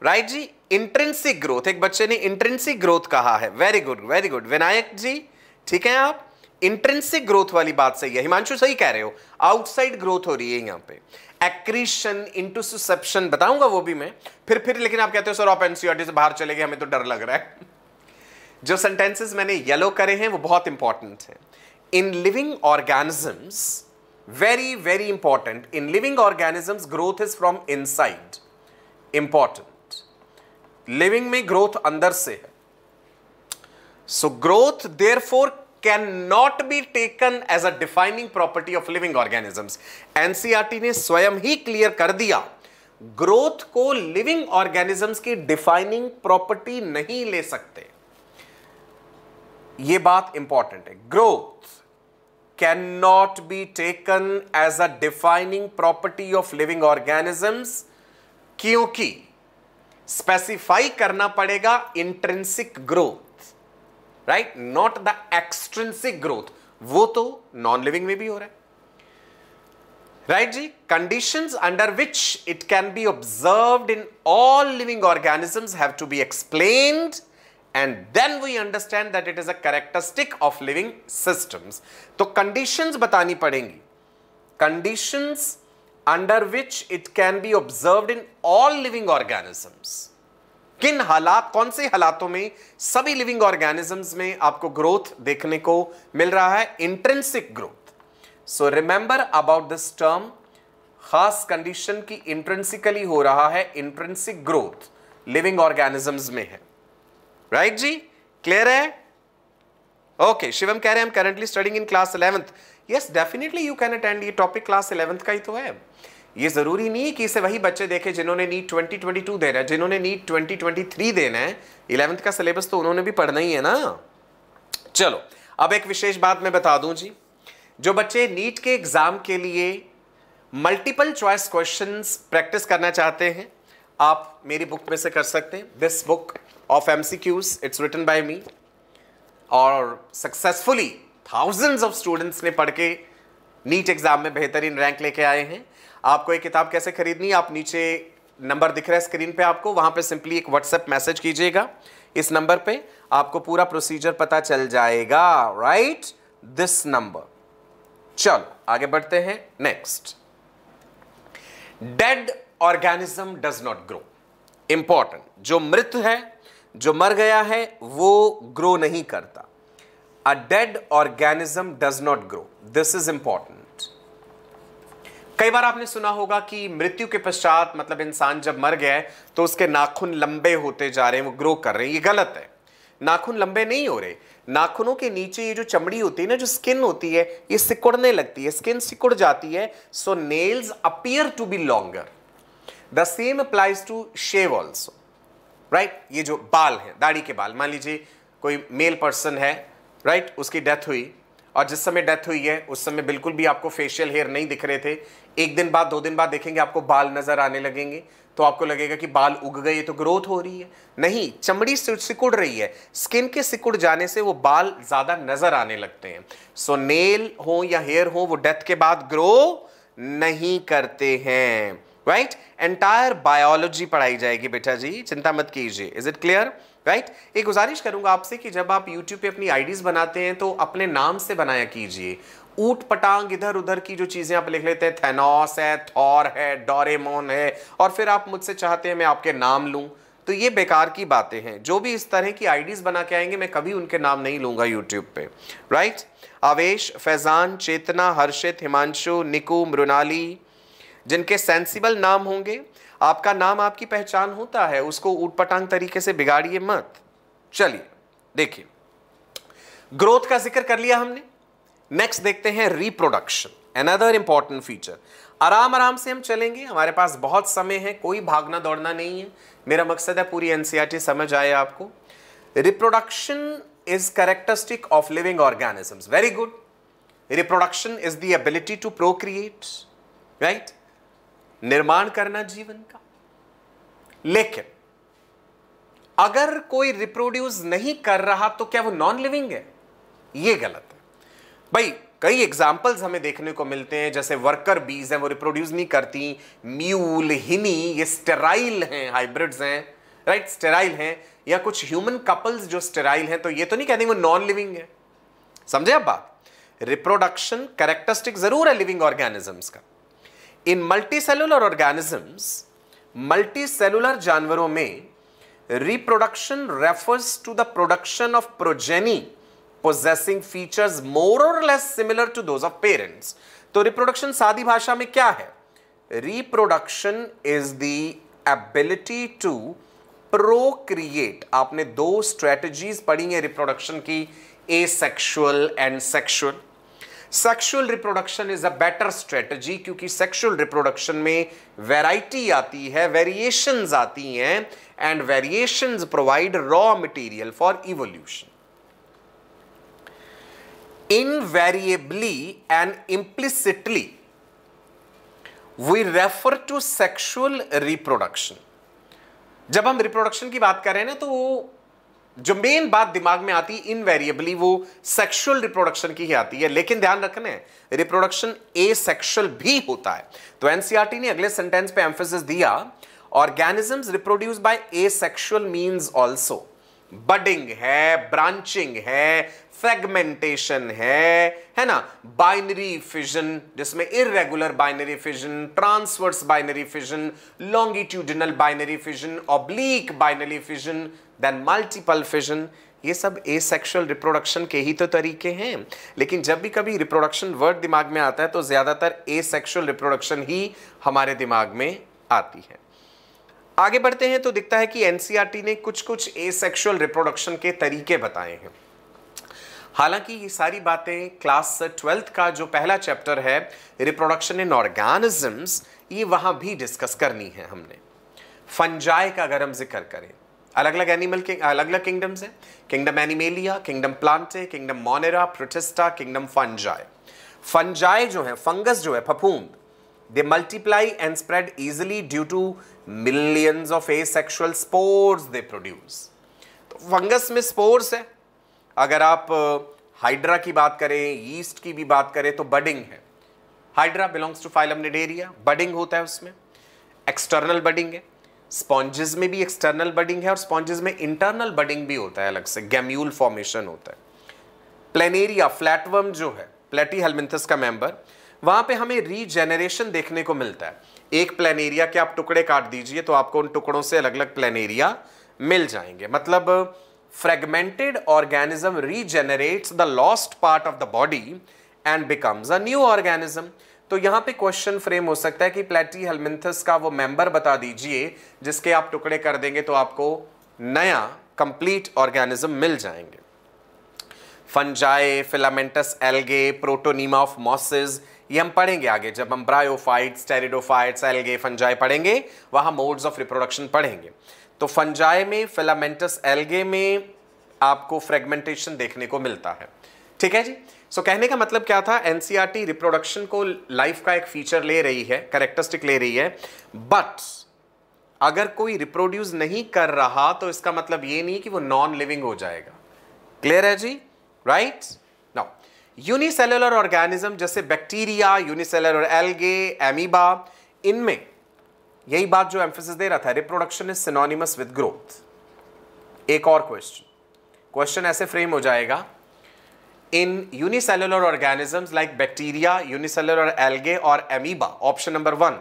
[SPEAKER 1] राइट right जी इंट्रेंसिक ग्रोथ एक बच्चे ने इंट्रेंसिक ग्रोथ कहा है very good very good Vinayak ji ठीक है आप इंट्रेंसिक ग्रोथ वाली बात सही है हिमांशु सही कह रहे हो आउटसाइड ग्रोथ हो रही है यहां पे एक्रीशन इंटू सुसेप्शन बताऊंगा वो भी मैं फिर फिर लेकिन आप कहते हो सर एनसीआर से बाहर चले गए हमें तो डर लग रहा है जो सेंटेंसेस मैंने येलो करे हैं वो बहुत इंपॉर्टेंट हैं in living organisms very very important in living organisms growth is from inside important living में ग्रोथ अंदर से है so growth therefore can not be taken as a defining property of living organisms NCERT ने स्वयं ही clear कर दिया growth को लिविंग ऑर्गेनिजम्स की डिफाइनिंग प्रॉपर्टी नहीं ले सकते ये बात इंपॉर्टेंट है growth can not be taken as a defining property of living organisms क्योंकि स्पेसिफाई करना पड़ेगा intrinsic growth right not the extrinsic growth वो तो नॉन लिविंग में भी हो रहा है राइट right, जी conditions under which it can be observe in all living organisms have to be explained and then we understand that it is a characteristic of living systems तो conditions बतानी पड़ेंगी conditions under which it can be observe in all living organism किन हालात कौन से हालातों में सभी लिविंग ऑर्गेनिज्म में आपको ग्रोथ देखने को मिल रहा है intrinsic growth so remember about this term खास कंडीशन की इंट्रेंसिकली हो रहा है इंट्रेंसिक ग्रोथ लिविंग ऑर्गेनिजम्स में है राइट जी क्लियर है ओके शिवम कह रहे हैं currently studying in class eleventh yes definitely you can attend ये टॉपिक क्लास इलेवंथ का ही तो है ये ज़रूरी नहीं है कि इसे वही बच्चे देखे जिन्होंने नीट 2022 ट्वेंटी टू देना है जिन्होंने नीट 2023 ट्वेंटी थ्री देना है इलेवंथ का सिलेबस तो उन्होंने भी पढ़ना ही है ना चलो अब एक विशेष बात मैं बता दूं जी जो बच्चे नीट के एग्ज़ाम के लिए मल्टीपल चॉइस क्वेश्चंस प्रैक्टिस करना चाहते हैं आप मेरी बुक में से कर सकते हैं this book of MCQs. It's written by me. और सक्सेसफुली थाउजेंड्स ऑफ स्टूडेंट्स ने पढ़ के नीट एग्ज़ाम में बेहतरीन रैंक लेके आए हैं आपको ये किताब कैसे खरीदनी आप नीचे नंबर दिख रहा है स्क्रीन पे आपको वहां पे सिंपली एक व्हाट्सएप मैसेज कीजिएगा इस नंबर पे आपको पूरा प्रोसीजर पता चल जाएगा राइट दिस नंबर चलो आगे बढ़ते हैं next dead organism does not grow important जो मृत है जो मर गया है वो ग्रो नहीं करता a dead organism does not grow this is important कई बार आपने सुना होगा कि मृत्यु के पश्चात मतलब इंसान जब मर गया है तो उसके नाखून लंबे होते जा रहे हैं वो ग्रो कर रहे हैं ये गलत है नाखून लंबे नहीं हो रहे नाखूनों के नीचे ये जो चमड़ी होती है ना जो स्किन होती है ये सिकुड़ने लगती है स्किन सिकुड़ जाती है so nails appear to be longer the same applies to shave also right right? ये जो बाल है दाढ़ी के बाल मान लीजिए कोई मेल पर्सन है राइट right? उसकी डेथ हुई और जिस समय डेथ हुई है उस समय बिल्कुल भी आपको फेशियल हेयर नहीं दिख रहे थे एक दिन बाद दो दिन बाद देखेंगे आपको बाल नज़र आने लगेंगे तो आपको लगेगा कि बाल उग गए तो ग्रोथ हो रही है नहीं चमड़ी सिकुड़ रही है स्किन के सिकुड़ जाने से वो बाल ज़्यादा नज़र आने लगते हैं सो नेल हो या हेयर हो वो डेथ के बाद ग्रो नहीं करते हैं राइट एंटायर बायोलॉजी पढ़ाई जाएगी बेटा जी चिंता मत कीजिए इज इट क्लियर राइट एक गुजारिश करूंगा आपसे कि जब आप यूट्यूब पे अपनी आईडीज बनाते हैं तो अपने नाम से बनाया कीजिए ऊट पटांग इधर उधर की जो चीज़ें आप लिख लेते हैं थेनॉस है थॉर है डोरेमोन है और फिर आप मुझसे चाहते हैं मैं आपके नाम लूँ तो ये बेकार की बातें हैं जो भी इस तरह की आईडीज़ बना के आएंगे मैं कभी उनके नाम नहीं लूंगा यूट्यूब पे राइट आवेश फैज़ान चेतना हर्षित हिमांशु निकू मृणाली जिनके सेंसिबल नाम होंगे आपका नाम आपकी पहचान होता है उसको ऊटपटांग तरीके से बिगाड़िए मत चलिए देखिए ग्रोथ का जिक्र कर लिया हमने नेक्स्ट देखते हैं रिप्रोडक्शन एनदर इंपॉर्टेंट फीचर आराम आराम से हम चलेंगे हमारे पास बहुत समय है कोई भागना दौड़ना नहीं है मेरा मकसद है पूरी एनसीआरटी e समझ आए आपको reproduction is characteristic of living organisms very good reproduction is the ability to procreate right निर्माण करना जीवन का लेकिन अगर कोई रिप्रोड्यूस नहीं कर रहा तो क्या वो नॉन लिविंग है ये गलत है भाई कई एग्जाम्पल्स हमें देखने को मिलते हैं जैसे वर्कर बीज हैं वो रिप्रोड्यूस नहीं करती म्यूल हिनी ये स्टेराइल हैं हाइब्रिड्स हैं राइट स्टेराइल हैं या कुछ ह्यूमन कपल्स जो स्टेराइल हैं तो ये तो नहीं कहते वो नॉन लिविंग है समझे आप बात रिप्रोडक्शन कैरेक्टरिस्टिक जरूर है लिविंग ऑर्गेनिजम्स का इन मल्टीसेलुलर ऑर्गेनिजम्स मल्टीसेलुलर जानवरों में reproduction refers to the production of progeny possessing features more और less similar to those of parents तो रिप्रोडक्शन सादी भाषा में क्या है reproduction is the ability to procreate आपने दो स्ट्रेटजीज पढ़ी है रिप्रोडक्शन की asexual and sexual sexual reproduction is a better strategy क्योंकि सेक्सुअल रिप्रोडक्शन में वैरायटी आती है वेरिएशंस आती हैं and variations provide raw material for evolution invariably and implicitly we refer to sexual reproduction जब हम रिप्रोडक्शन की बात करें ना तो जो मेन बात दिमाग में आती है इनवेरिएबली वो सेक्सुअल रिप्रोडक्शन की ही आती है लेकिन ध्यान रखना है रिप्रोडक्शन ए सेक्सुअल भी होता है तो एनसीआरटी e ने अगले सेंटेंस पे एम्फोसिस दिया organism reproduce by asexual means also budding है ब्रांचिंग है फ्रेगमेंटेशन है है ना बाइनरी फिजन जिसमें irregular binary fission transverse binary fission longitudinal binary fission oblique binary fission then multiple fission ये सब ए सेक्शुअल रिप्रोडक्शन के ही तो तरीके हैं लेकिन जब भी कभी रिप्रोडक्शन वर्ड दिमाग में आता है तो ज़्यादातर ए सेक्शुअल रिप्रोडक्शन ही हमारे दिमाग में आती है आगे बढ़ते हैं तो दिखता है कि एनसीआरटी e ने कुछ कुछ ए सेक्शुअल रिप्रोडक्शन के तरीके बताए हैं हालांकि ये सारी बातें क्लास ट्वेल्थ का जो पहला चैप्टर है रिप्रोडक्शन इन ऑर्गेनिजम्स ये वहाँ भी डिस्कस करनी है हमने फंजाय का अगर हम जिक्र करें अलग अलग एनिमल के अलग अलग किंगडम्स हैं kingdom Animalia kingdom Plantae kingdom Monera Protista kingdom Fungi Fungi जो है फंगस जो है फफूंद they multiply and spread easily due to millions of asexual spores they produce तो फंगस में स्पोर्स है अगर आप हाइड्रा की बात करें ईस्ट की भी बात करें तो बडिंग है Hydra belongs to phylum Cnidaria budding होता है उसमें एक्सटर्नल बडिंग है स्पॉन्जेस में भी एक्सटर्नल बडिंग है और स्पॉन्जेस में इंटरनल बडिंग भी होता है अलग से गैम्यूल फॉर्मेशन होता है प्लेनेरिया फ्लैटवर्म जो है प्लेटी हेलमिंथस का मेंबर वहां पे हमें रीजेनरेशन देखने को मिलता है एक प्लेनेरिया के आप टुकड़े काट दीजिए तो आपको उन टुकड़ों से अलग अलग प्लेनेरिया मिल जाएंगे मतलब fragmented organism regenerates the lost part of the body and becomes a new organism तो यहाँ पे क्वेश्चन फ्रेम हो सकता है कि प्लेटी हेलमिंथस का वो मेंबर बता दीजिए जिसके आप टुकड़े कर देंगे तो आपको नया कंप्लीट ऑर्गेनिज्म मिल जाएंगे fungi filamentous algae protonema of mosses ये हम पढ़ेंगे आगे जब हम ब्रायोफाइट्स टेरिडोफाइट्स एल्गे फंजाए पढ़ेंगे वहाँ मोड्स ऑफ रिप्रोडक्शन पढ़ेंगे तो फंजाए में फिलामेंटस एल्गे में आपको फ्रेगमेंटेशन देखने को मिलता है ठीक है जी सो so, कहने का मतलब क्या था एनसीआरटी रिप्रोडक्शन e को लाइफ का एक फीचर ले रही है करेक्टरिस्टिक ले रही है बट अगर कोई रिप्रोड्यूस नहीं कर रहा तो इसका मतलब ये नहीं कि वो नॉन लिविंग हो जाएगा क्लियर है जी राइट नाउ यूनिसेलुलर ऑर्गेनिज्म जैसे बैक्टीरिया यूनिसेलुलर एल्गे एमीबा इनमें यही बात जो एम्फोसिस दे रहा था reproduction is synonymous with growth एक और क्वेश्चन क्वेश्चन ऐसे फ्रेम हो जाएगा in unicellular organisms like bacteria unicellular algae और amoeba option number one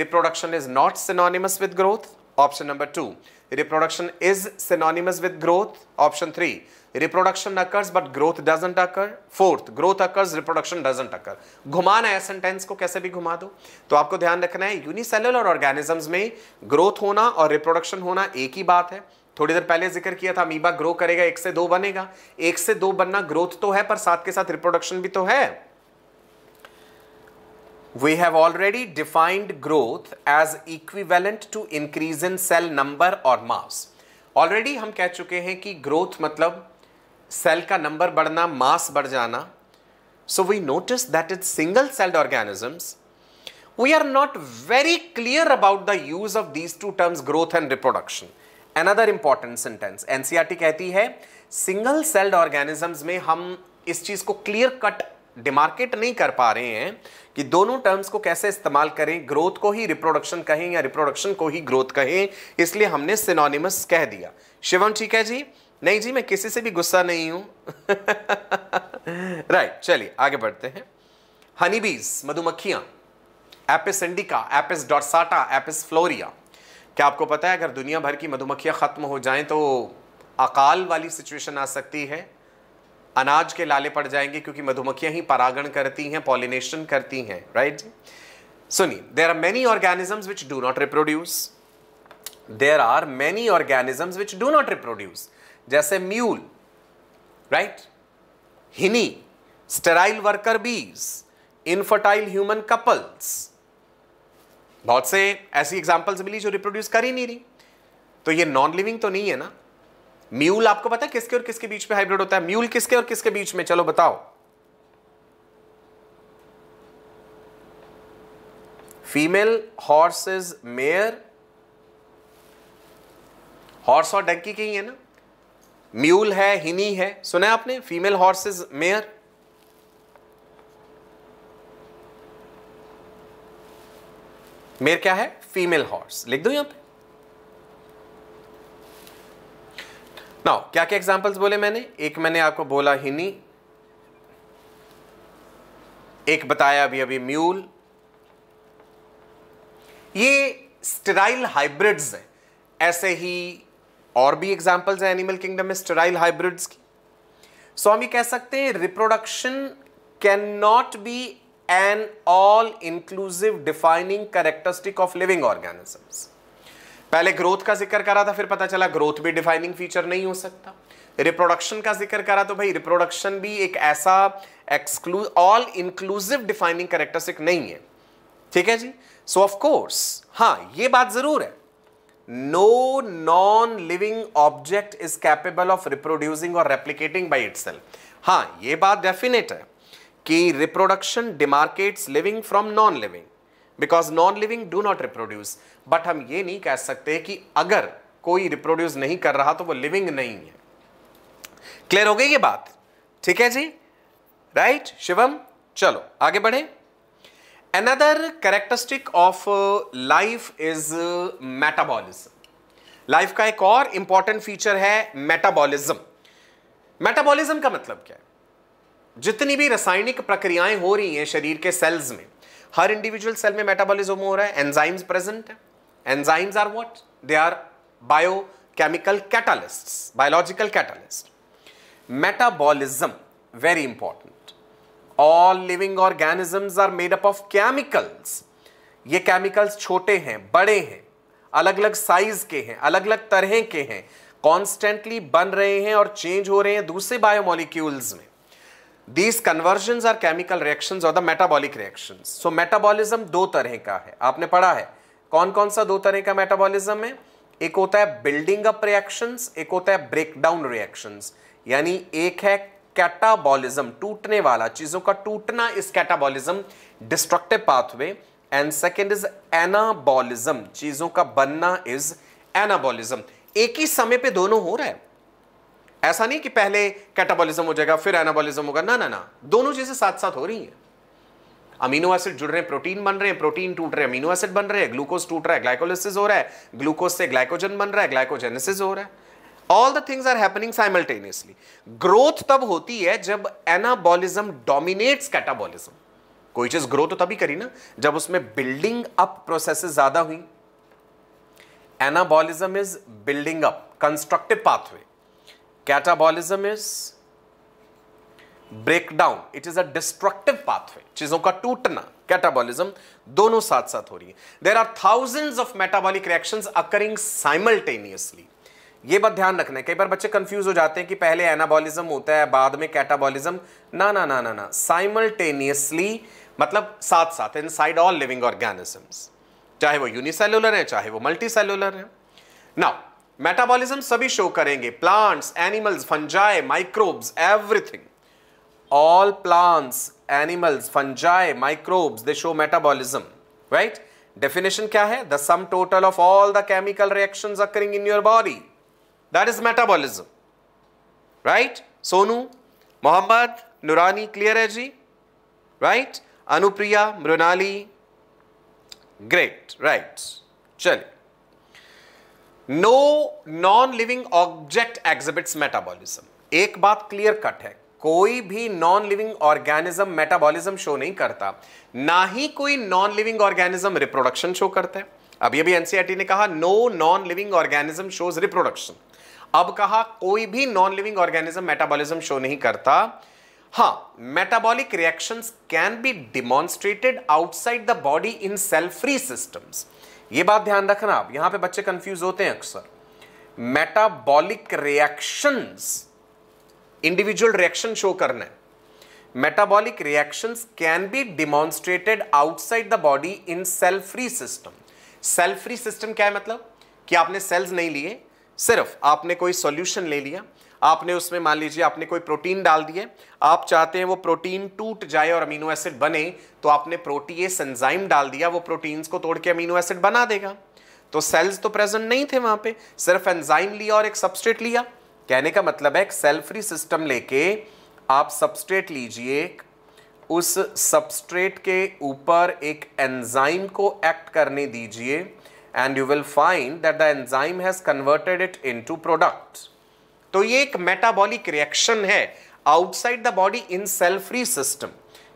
[SPEAKER 1] reproduction is not synonymous with growth option number two reproduction is synonymous with growth option three reproduction occurs but growth doesn't occur fourth growth occurs reproduction doesn't occur घुमाना है sentence को कैसे भी घुमा दो तो आपको ध्यान रखना है यूनिसेलुलर ऑर्गेनिजम्स में ग्रोथ होना और रिप्रोडक्शन होना एक ही बात है थोड़ी देर पहले जिक्र किया था अमीबा ग्रो करेगा एक से दो बनेगा एक से दो बनना ग्रोथ तो है पर साथ के साथ रिप्रोडक्शन भी तो है we have already defined growth as equivalent to increase in cell number और मास ऑलरेडी हम कह चुके हैं कि ग्रोथ मतलब सेल का नंबर बढ़ना मास बढ़ जाना so we notice that is single celled organisms we are not very clear about the use of these two terms growth and reproduction another important sentence NCERT कहती है single celled organisms में हम इस चीज को clear cut demarcate नहीं कर पा रहे हैं कि दोनों टर्म्स को कैसे इस्तेमाल करें ग्रोथ को ही रिप्रोडक्शन कहें या रिप्रोडक्शन को ही ग्रोथ कहें इसलिए हमने सिनोनिमस कह दिया शिवम ठीक है जी नहीं जी मैं किसी से भी गुस्सा नहीं हूं राइट *laughs* right, चलिए आगे बढ़ते हैं हनीबीज मधुमक्खियां Apis indica Apis dorsata Apis florea क्या आपको पता है अगर दुनिया भर की मधुमक्खियाँ ख़त्म हो जाएँ तो अकाल वाली सिचुएशन आ सकती है अनाज के लाले पड़ जाएंगे क्योंकि मधुमक्खियां ही परागण करती हैं पॉलिनेशन करती हैं राइट सुनिए there are many organisms which do not reproduce there are many organisms which do not reproduce जैसे mule right hinny sterile worker bees infertile human couples बहुत से ऐसी एग्जाम्पल्स मिली जो रिप्रोड्यूस कर ही नहीं रही तो ये नॉन लिविंग तो नहीं है ना म्यूल आपको पता है किसके और किसके बीच में हाइब्रिड होता है म्यूल किसके और किसके बीच में चलो बताओ female horse is mare horse और डंकी के ही है ना म्यूल है हिनी है सुना है आपने फीमेल हॉर्स इज मेयर मेर क्या है फीमेल हॉर्स लिख दो यहां पे नाउ क्या क्या एग्जांपल्स बोले मैंने एक मैंने आपको बोला हिनी एक बताया अभी अभी म्यूल ये स्टेराइल हाइब्रिड्स हैं ऐसे ही और भी एग्जांपल्स हैं एनिमल किंगडम में स्टेराइल हाइब्रिड्स की सो हम ये कह सकते हैं reproduction can not be an all-inclusive defining characteristic of living organisms. पहले ग्रोथ का जिक्र करा था फिर पता चला ग्रोथ भी डिफाइनिंग फीचर नहीं हो सकता रिप्रोडक्शन का जिक्र करा तो भाई रिप्रोडक्शन भी एक ऐसा एक्सक्लू ऑल इंक्लूसिव डिफाइनिंग करेक्टरिस्टिक नहीं है ठीक है जी सो ऑफ कोर्स हाँ ये बात जरूर है non living object is capable of reproducing और रेप्लीकेटिंग बाई इट सेल्फ हाँ ये बात डेफिनेट है कि reproduction demarcates living from non living because non living do not reproduce but हम ये नहीं कह सकते कि अगर कोई रिप्रोड्यूस नहीं कर रहा तो वो लिविंग नहीं है क्लियर हो गई ये बात ठीक है जी राइट right? शिवम चलो आगे बढ़े another characteristic of life is metabolism life का एक और इंपॉर्टेंट फीचर है मेटाबॉलिज्म मेटाबॉलिज्म का मतलब क्या है जितनी भी रासायनिक प्रक्रियाएं हो रही हैं शरीर के सेल्स में हर इंडिविजुअल सेल में मेटाबॉलिज्म हो रहा है एंजाइम्स प्रेजेंट है enzymes are what they are biochemical catalyst biological catalyst metabolism very important all living organisms are made up of chemicals ये केमिकल्स छोटे हैं बड़े हैं अलग अलग साइज के हैं अलग अलग तरह के हैं कॉन्स्टेंटली बन रहे हैं और चेंज हो रहे हैं दूसरे बायोमोलिक्यूल्स में These conversions are chemical reaction और the metabolic reaction so metabolism दो तरह का है आपने पढ़ा है कौन कौन सा दो तरह का metabolism है एक होता है बिल्डिंग अप reactions, एक होता है breakdown reactions. यानी एक है कैटाबॉलिज्म टूटने वाला चीजों का टूटना इस catabolism destructive pathway and second is anabolism, चीजों का बनना इज anabolism. एक ही समय पे दोनों हो रहा है ऐसा नहीं कि पहले कैटाबॉलिज्म हो जाएगा फिर एनाबॉलिज्म होगा ना ना ना दोनों चीजें साथ साथ हो रही हैं अमीनो एसिड जुड़ रहे हैं प्रोटीन बन रहे हैं प्रोटीन टूट रहे हैं अमीनो एसिड बन रहे हैं ग्लूकोज टूट रहा है ग्लाइकोलिसिस हो रहा है ग्लूकोज से ग्लाइकोजन बन रहा है ग्लाइकोजेनेसिस हो रहा है all the things are happening simultaneously growth तब होती है जब एनाबॉलिज्म डोमिनेट्स कैटाबॉलिज्म कोई चीज ग्रो तो तभी करी ना जब उसमें बिल्डिंग अप प्रोसेस ज्यादा हुई anabolism is building up constructive pathway catabolism is breakdown it is a destructive pathway चीजों का टूटना कैटाबॉलिज्म दोनों साथ साथ हो रही है there are thousand of metabolic reaction occurring simultaneously ये बात ध्यान रखना है कई बार बच्चे कंफ्यूज हो जाते हैं कि पहले एनाबॉलिज्म होता है बाद में कैटाबॉलिज्म ना ना ना ना ना साइमल्टेनियसली मतलब साथ साथ inside all living organisms चाहे वो यूनिसेलुलर है चाहे वो मल्टी सेलुलर है नाउ मेटाबॉलिज्म सभी शो करेंगे plants animals fungi microbes everything all plants animals fungi microbes they show metabolism right definition क्या है the sum total of all the chemical reaction occurring in your body that is metabolism right Sonu Mohammad Nurani clear है जी right Anupriya Mrinali great right चलिए no non living object exhibits metabolism एक बात clear cut है कोई भी non living organism metabolism show नहीं करता ना ही कोई non living organism reproduction show करता है अब अभी भी एनसीआरटी e ने कहा no non living organism shows reproduction अब कहा कोई भी non living organism metabolism show नहीं करता हाँ metabolic reactions can be demonstrated outside the body in cell free free systems ये बात ध्यान रखना आप यहां पे बच्चे कंफ्यूज होते हैं अक्सर metabolic reactions individual reaction show करने metabolic reactions can be demonstrated outside the body in self free system self free system क्या है मतलब कि आपने सेल्स नहीं लिए सिर्फ आपने कोई सोल्यूशन ले लिया आपने उसमें मान लीजिए आपने कोई प्रोटीन डाल दिए आप चाहते हैं वो प्रोटीन टूट जाए और अमीनो एसिड बने तो आपने प्रोटीएस एंजाइम डाल दिया वो प्रोटीन्स को तोड़ के अमीनो एसिड बना देगा तो सेल्स तो प्रेजेंट नहीं थे वहां पे सिर्फ एंजाइम लिया और एक सबस्ट्रेट लिया कहने का मतलब है एक सेल फ्री सिस्टम लेके आप सबस्ट्रेट लीजिए उस सबस्ट्रेट के ऊपर एक एंजाइम को एक्ट करने दीजिए and you will find that the enzyme has converted it into products तो ये एक मेटाबॉलिक रिएक्शन है outside the body in cell free system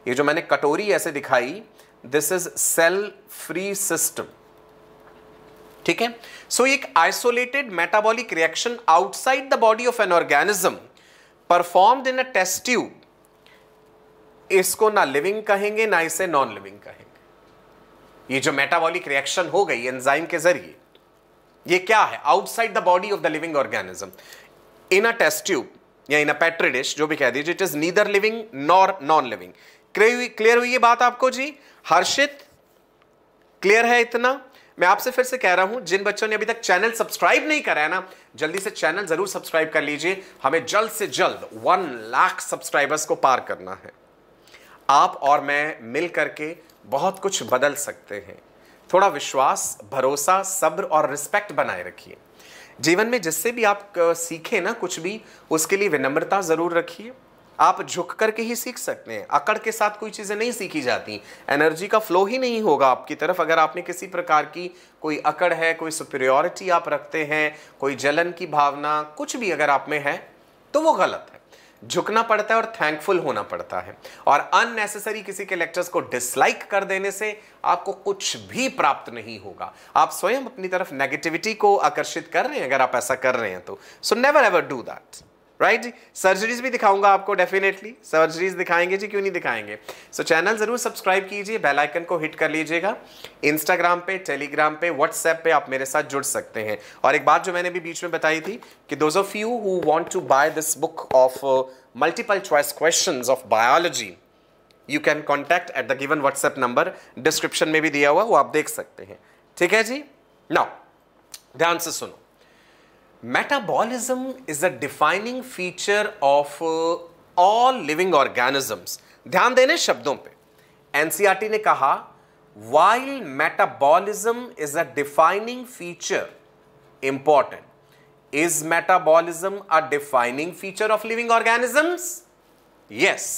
[SPEAKER 1] ये जो मैंने कटोरी ऐसे दिखाई this is cell free system ठीक है सो एक isolated metabolic reaction outside the body of an organism perform in a test tube इसको ना लिविंग कहेंगे ना इसे नॉन लिविंग कहेंगे ये जो मेटाबॉलिक रिएक्शन हो गई एंजाइम के जरिए ये क्या है outside the body of the living organism in a test tube या इन अ पेट्री डिश जो भी कह दीजिए it is neither living nor non living clear हुई ये बात आपको जी हर्षित क्लियर है इतना मैं आपसे फिर से कह रहा हूं जिन बच्चों ने अभी तक चैनल सब्सक्राइब नहीं करा है ना जल्दी से चैनल जरूर सब्सक्राइब कर लीजिए हमें जल्द से जल्द वन लाख सब्सक्राइबर्स को पार करना है आप और मैं मिल करके बहुत कुछ बदल सकते हैं थोड़ा विश्वास भरोसा सब्र और रिस्पेक्ट बनाए रखिए जीवन में जिससे भी आप सीखें ना कुछ भी उसके लिए विनम्रता ज़रूर रखिए आप झुक करके ही सीख सकते हैं अकड़ के साथ कोई चीज़ें नहीं सीखी जाती एनर्जी का फ्लो ही नहीं होगा आपकी तरफ अगर आपने किसी प्रकार की कोई अकड़ है कोई सुपेरियोरिटी आप रखते हैं कोई जलन की भावना कुछ भी अगर आप में है तो वो गलत है झुकना पड़ता है और थैंकफुल होना पड़ता है और अननेसेसरी किसी के लेक्चर्स को डिसलाइक कर देने से आपको कुछ भी प्राप्त नहीं होगा आप स्वयं अपनी तरफ नेगेटिविटी को आकर्षित कर रहे हैं अगर आप ऐसा कर रहे हैं तो so never ever do that right right जी सर्जरीज भी दिखाऊंगा आपको डेफिनेटली सर्जरीज दिखाएंगे जी क्यों नहीं दिखाएंगे सो so, चैनल जरूर सब्सक्राइब कीजिए बेल आइकन को हिट कर लीजिएगा इंस्टाग्राम पे टेलीग्राम पे व्हाट्सएप पे आप मेरे साथ जुड़ सकते हैं और एक बात जो मैंने भी बीच में बताई थी कि those of you who want to buy this book of multiple choice question of biology you can contact at the given WhatsApp number description में भी दिया हुआ वो आप देख सकते हैं ठीक है जी नाउ ध्यान से सुनो metabolism is a defining feature of all living organisms ध्यान देने शब्दों पे एनसीआरटी e ने कहा while metabolism is a defining feature important is metabolism a defining feature of living organisms yes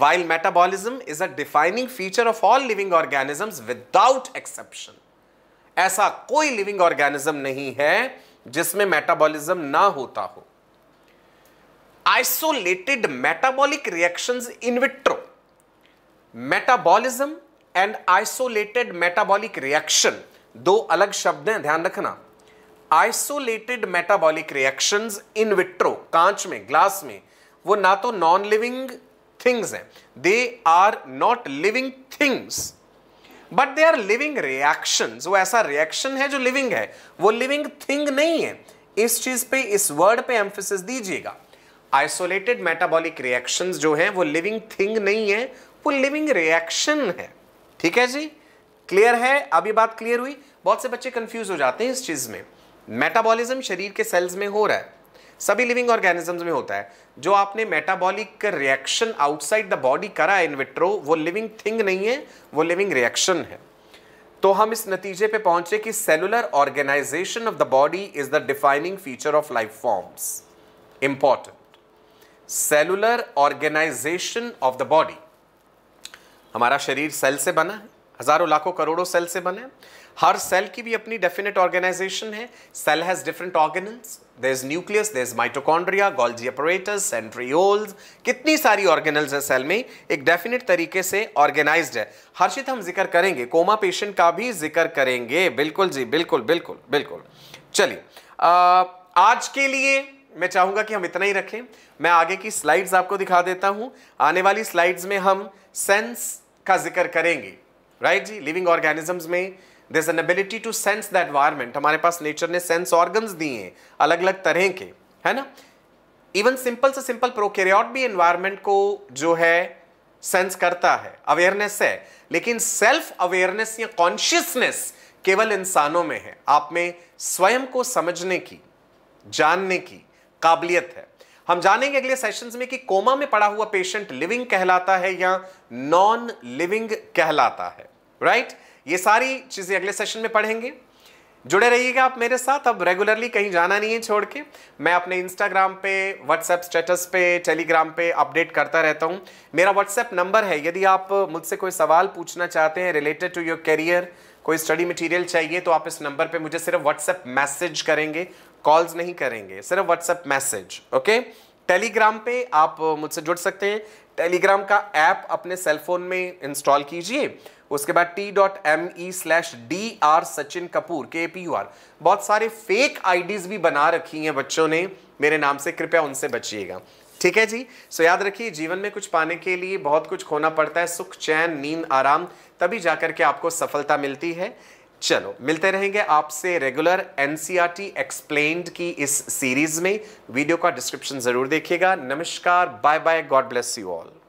[SPEAKER 1] while metabolism is a defining feature of all living organisms without exception ऐसा कोई living organism नहीं है जिसमें metabolism ना होता हो isolated metabolic reactions in vitro metabolism and isolated metabolic reaction दो अलग शब्द हैं ध्यान रखना isolated metabolic reactions in vitro कांच में ग्लास में वो ना तो नॉन लिविंग थिंग्स हैं they are not living things but they are living reaction वो ऐसा रिएक्शन है जो लिविंग है वो लिविंग थिंग नहीं है इस चीज पे इस वर्ड पे एम्फोसिस दीजिएगा आइसोलेटेड मेटाबॉलिक रिएक्शन जो है वो लिविंग थिंग नहीं है वो लिविंग रिएक्शन है ठीक है जी क्लियर है अभी बात क्लियर हुई बहुत से बच्चे कंफ्यूज हो जाते हैं इस चीज में मेटाबॉलिज्म शरीर के सेल्स में हो रहा है सभी लिविंग ऑर्गेनिजम्स में होता है जो आपने metabolic reaction outside the body करा है इनविट्रो वो लिविंग थिंग नहीं है वो लिविंग रिएक्शन है तो हम इस नतीजे पे पहुंचे कि cellular organisation of the body is the defining feature of life forms important cellular organisation of the body हमारा शरीर सेल से बना है हजारों लाखों करोड़ों सेल से बने हैं हर सेल की भी अपनी डेफिनेट ऑर्गेनाइजेशन है cell has different organelles there is nucleus there is mitochondria Golgi apparatus centrioles कितनी सारी ऑर्गेनल्स है सेल में एक डेफिनेट तरीके से ऑर्गेनाइज है हर्षित हम जिक्र करेंगे कोमा पेशेंट का भी जिक्र करेंगे बिल्कुल जी बिल्कुल बिल्कुल बिल्कुल चलिए आज के लिए मैं चाहूंगा कि हम इतना ही रखें मैं आगे की स्लाइड्स आपको दिखा देता हूं आने वाली स्लाइड्स में हम सेंस का जिक्र करेंगे राइट right जी लिविंग ऑर्गेनिजम्स में this an ability to sense the environment हमारे पास नेचर ने सेंस ऑर्गन्स दिए हैं अलग अलग तरह के है ना इवन सिंपल से सिंपल प्रोकेरियॉट भी एनवायरमेंट को जो है सेंस करता है अवेयरनेस है लेकिन सेल्फ अवेयरनेस या कॉन्शियसनेस केवल इंसानों में है आप में स्वयं को समझने की जानने की काबिलियत है हम जानेंगे अगले सेशंस में कि कोमा में पड़ा हुआ पेशेंट लिविंग कहलाता है या नॉन लिविंग कहलाता है राइट right? ये सारी चीज़ें अगले सेशन में पढ़ेंगे जुड़े रहिएगा आप मेरे साथ अब रेगुलरली कहीं जाना नहीं है छोड़ के मैं अपने इंस्टाग्राम पे व्हाट्सएप स्टेटस पे टेलीग्राम पे अपडेट करता रहता हूँ मेरा व्हाट्सएप नंबर है यदि आप मुझसे कोई सवाल पूछना चाहते हैं रिलेटेड टू योर करियर कोई स्टडी मटेरियल चाहिए तो आप इस नंबर पे मुझे सिर्फ व्हाट्सएप मैसेज करेंगे कॉल्स नहीं करेंगे सिर्फ व्हाट्सएप मैसेज ओके टेलीग्राम पे आप मुझसे जुड़ सकते हैं टेलीग्राम का ऐप अपने सेलफोन में इंस्टॉल कीजिए उसके बाद T dot M E slash D R Sachin Kapoor K P you are बहुत सारे फेक आईडीज भी बना रखी हैं बच्चों ने मेरे नाम से कृपया उनसे बचिएगा ठीक है जी सो याद रखिए जीवन में कुछ पाने के लिए बहुत कुछ खोना पड़ता है सुख चैन नींद आराम तभी जाकर के आपको सफलता मिलती है चलो मिलते रहेंगे आपसे regular N C R T explained की इस सीरीज में वीडियो का डिस्क्रिप्शन जरूर देखिएगा नमस्कार bye bye God bless you all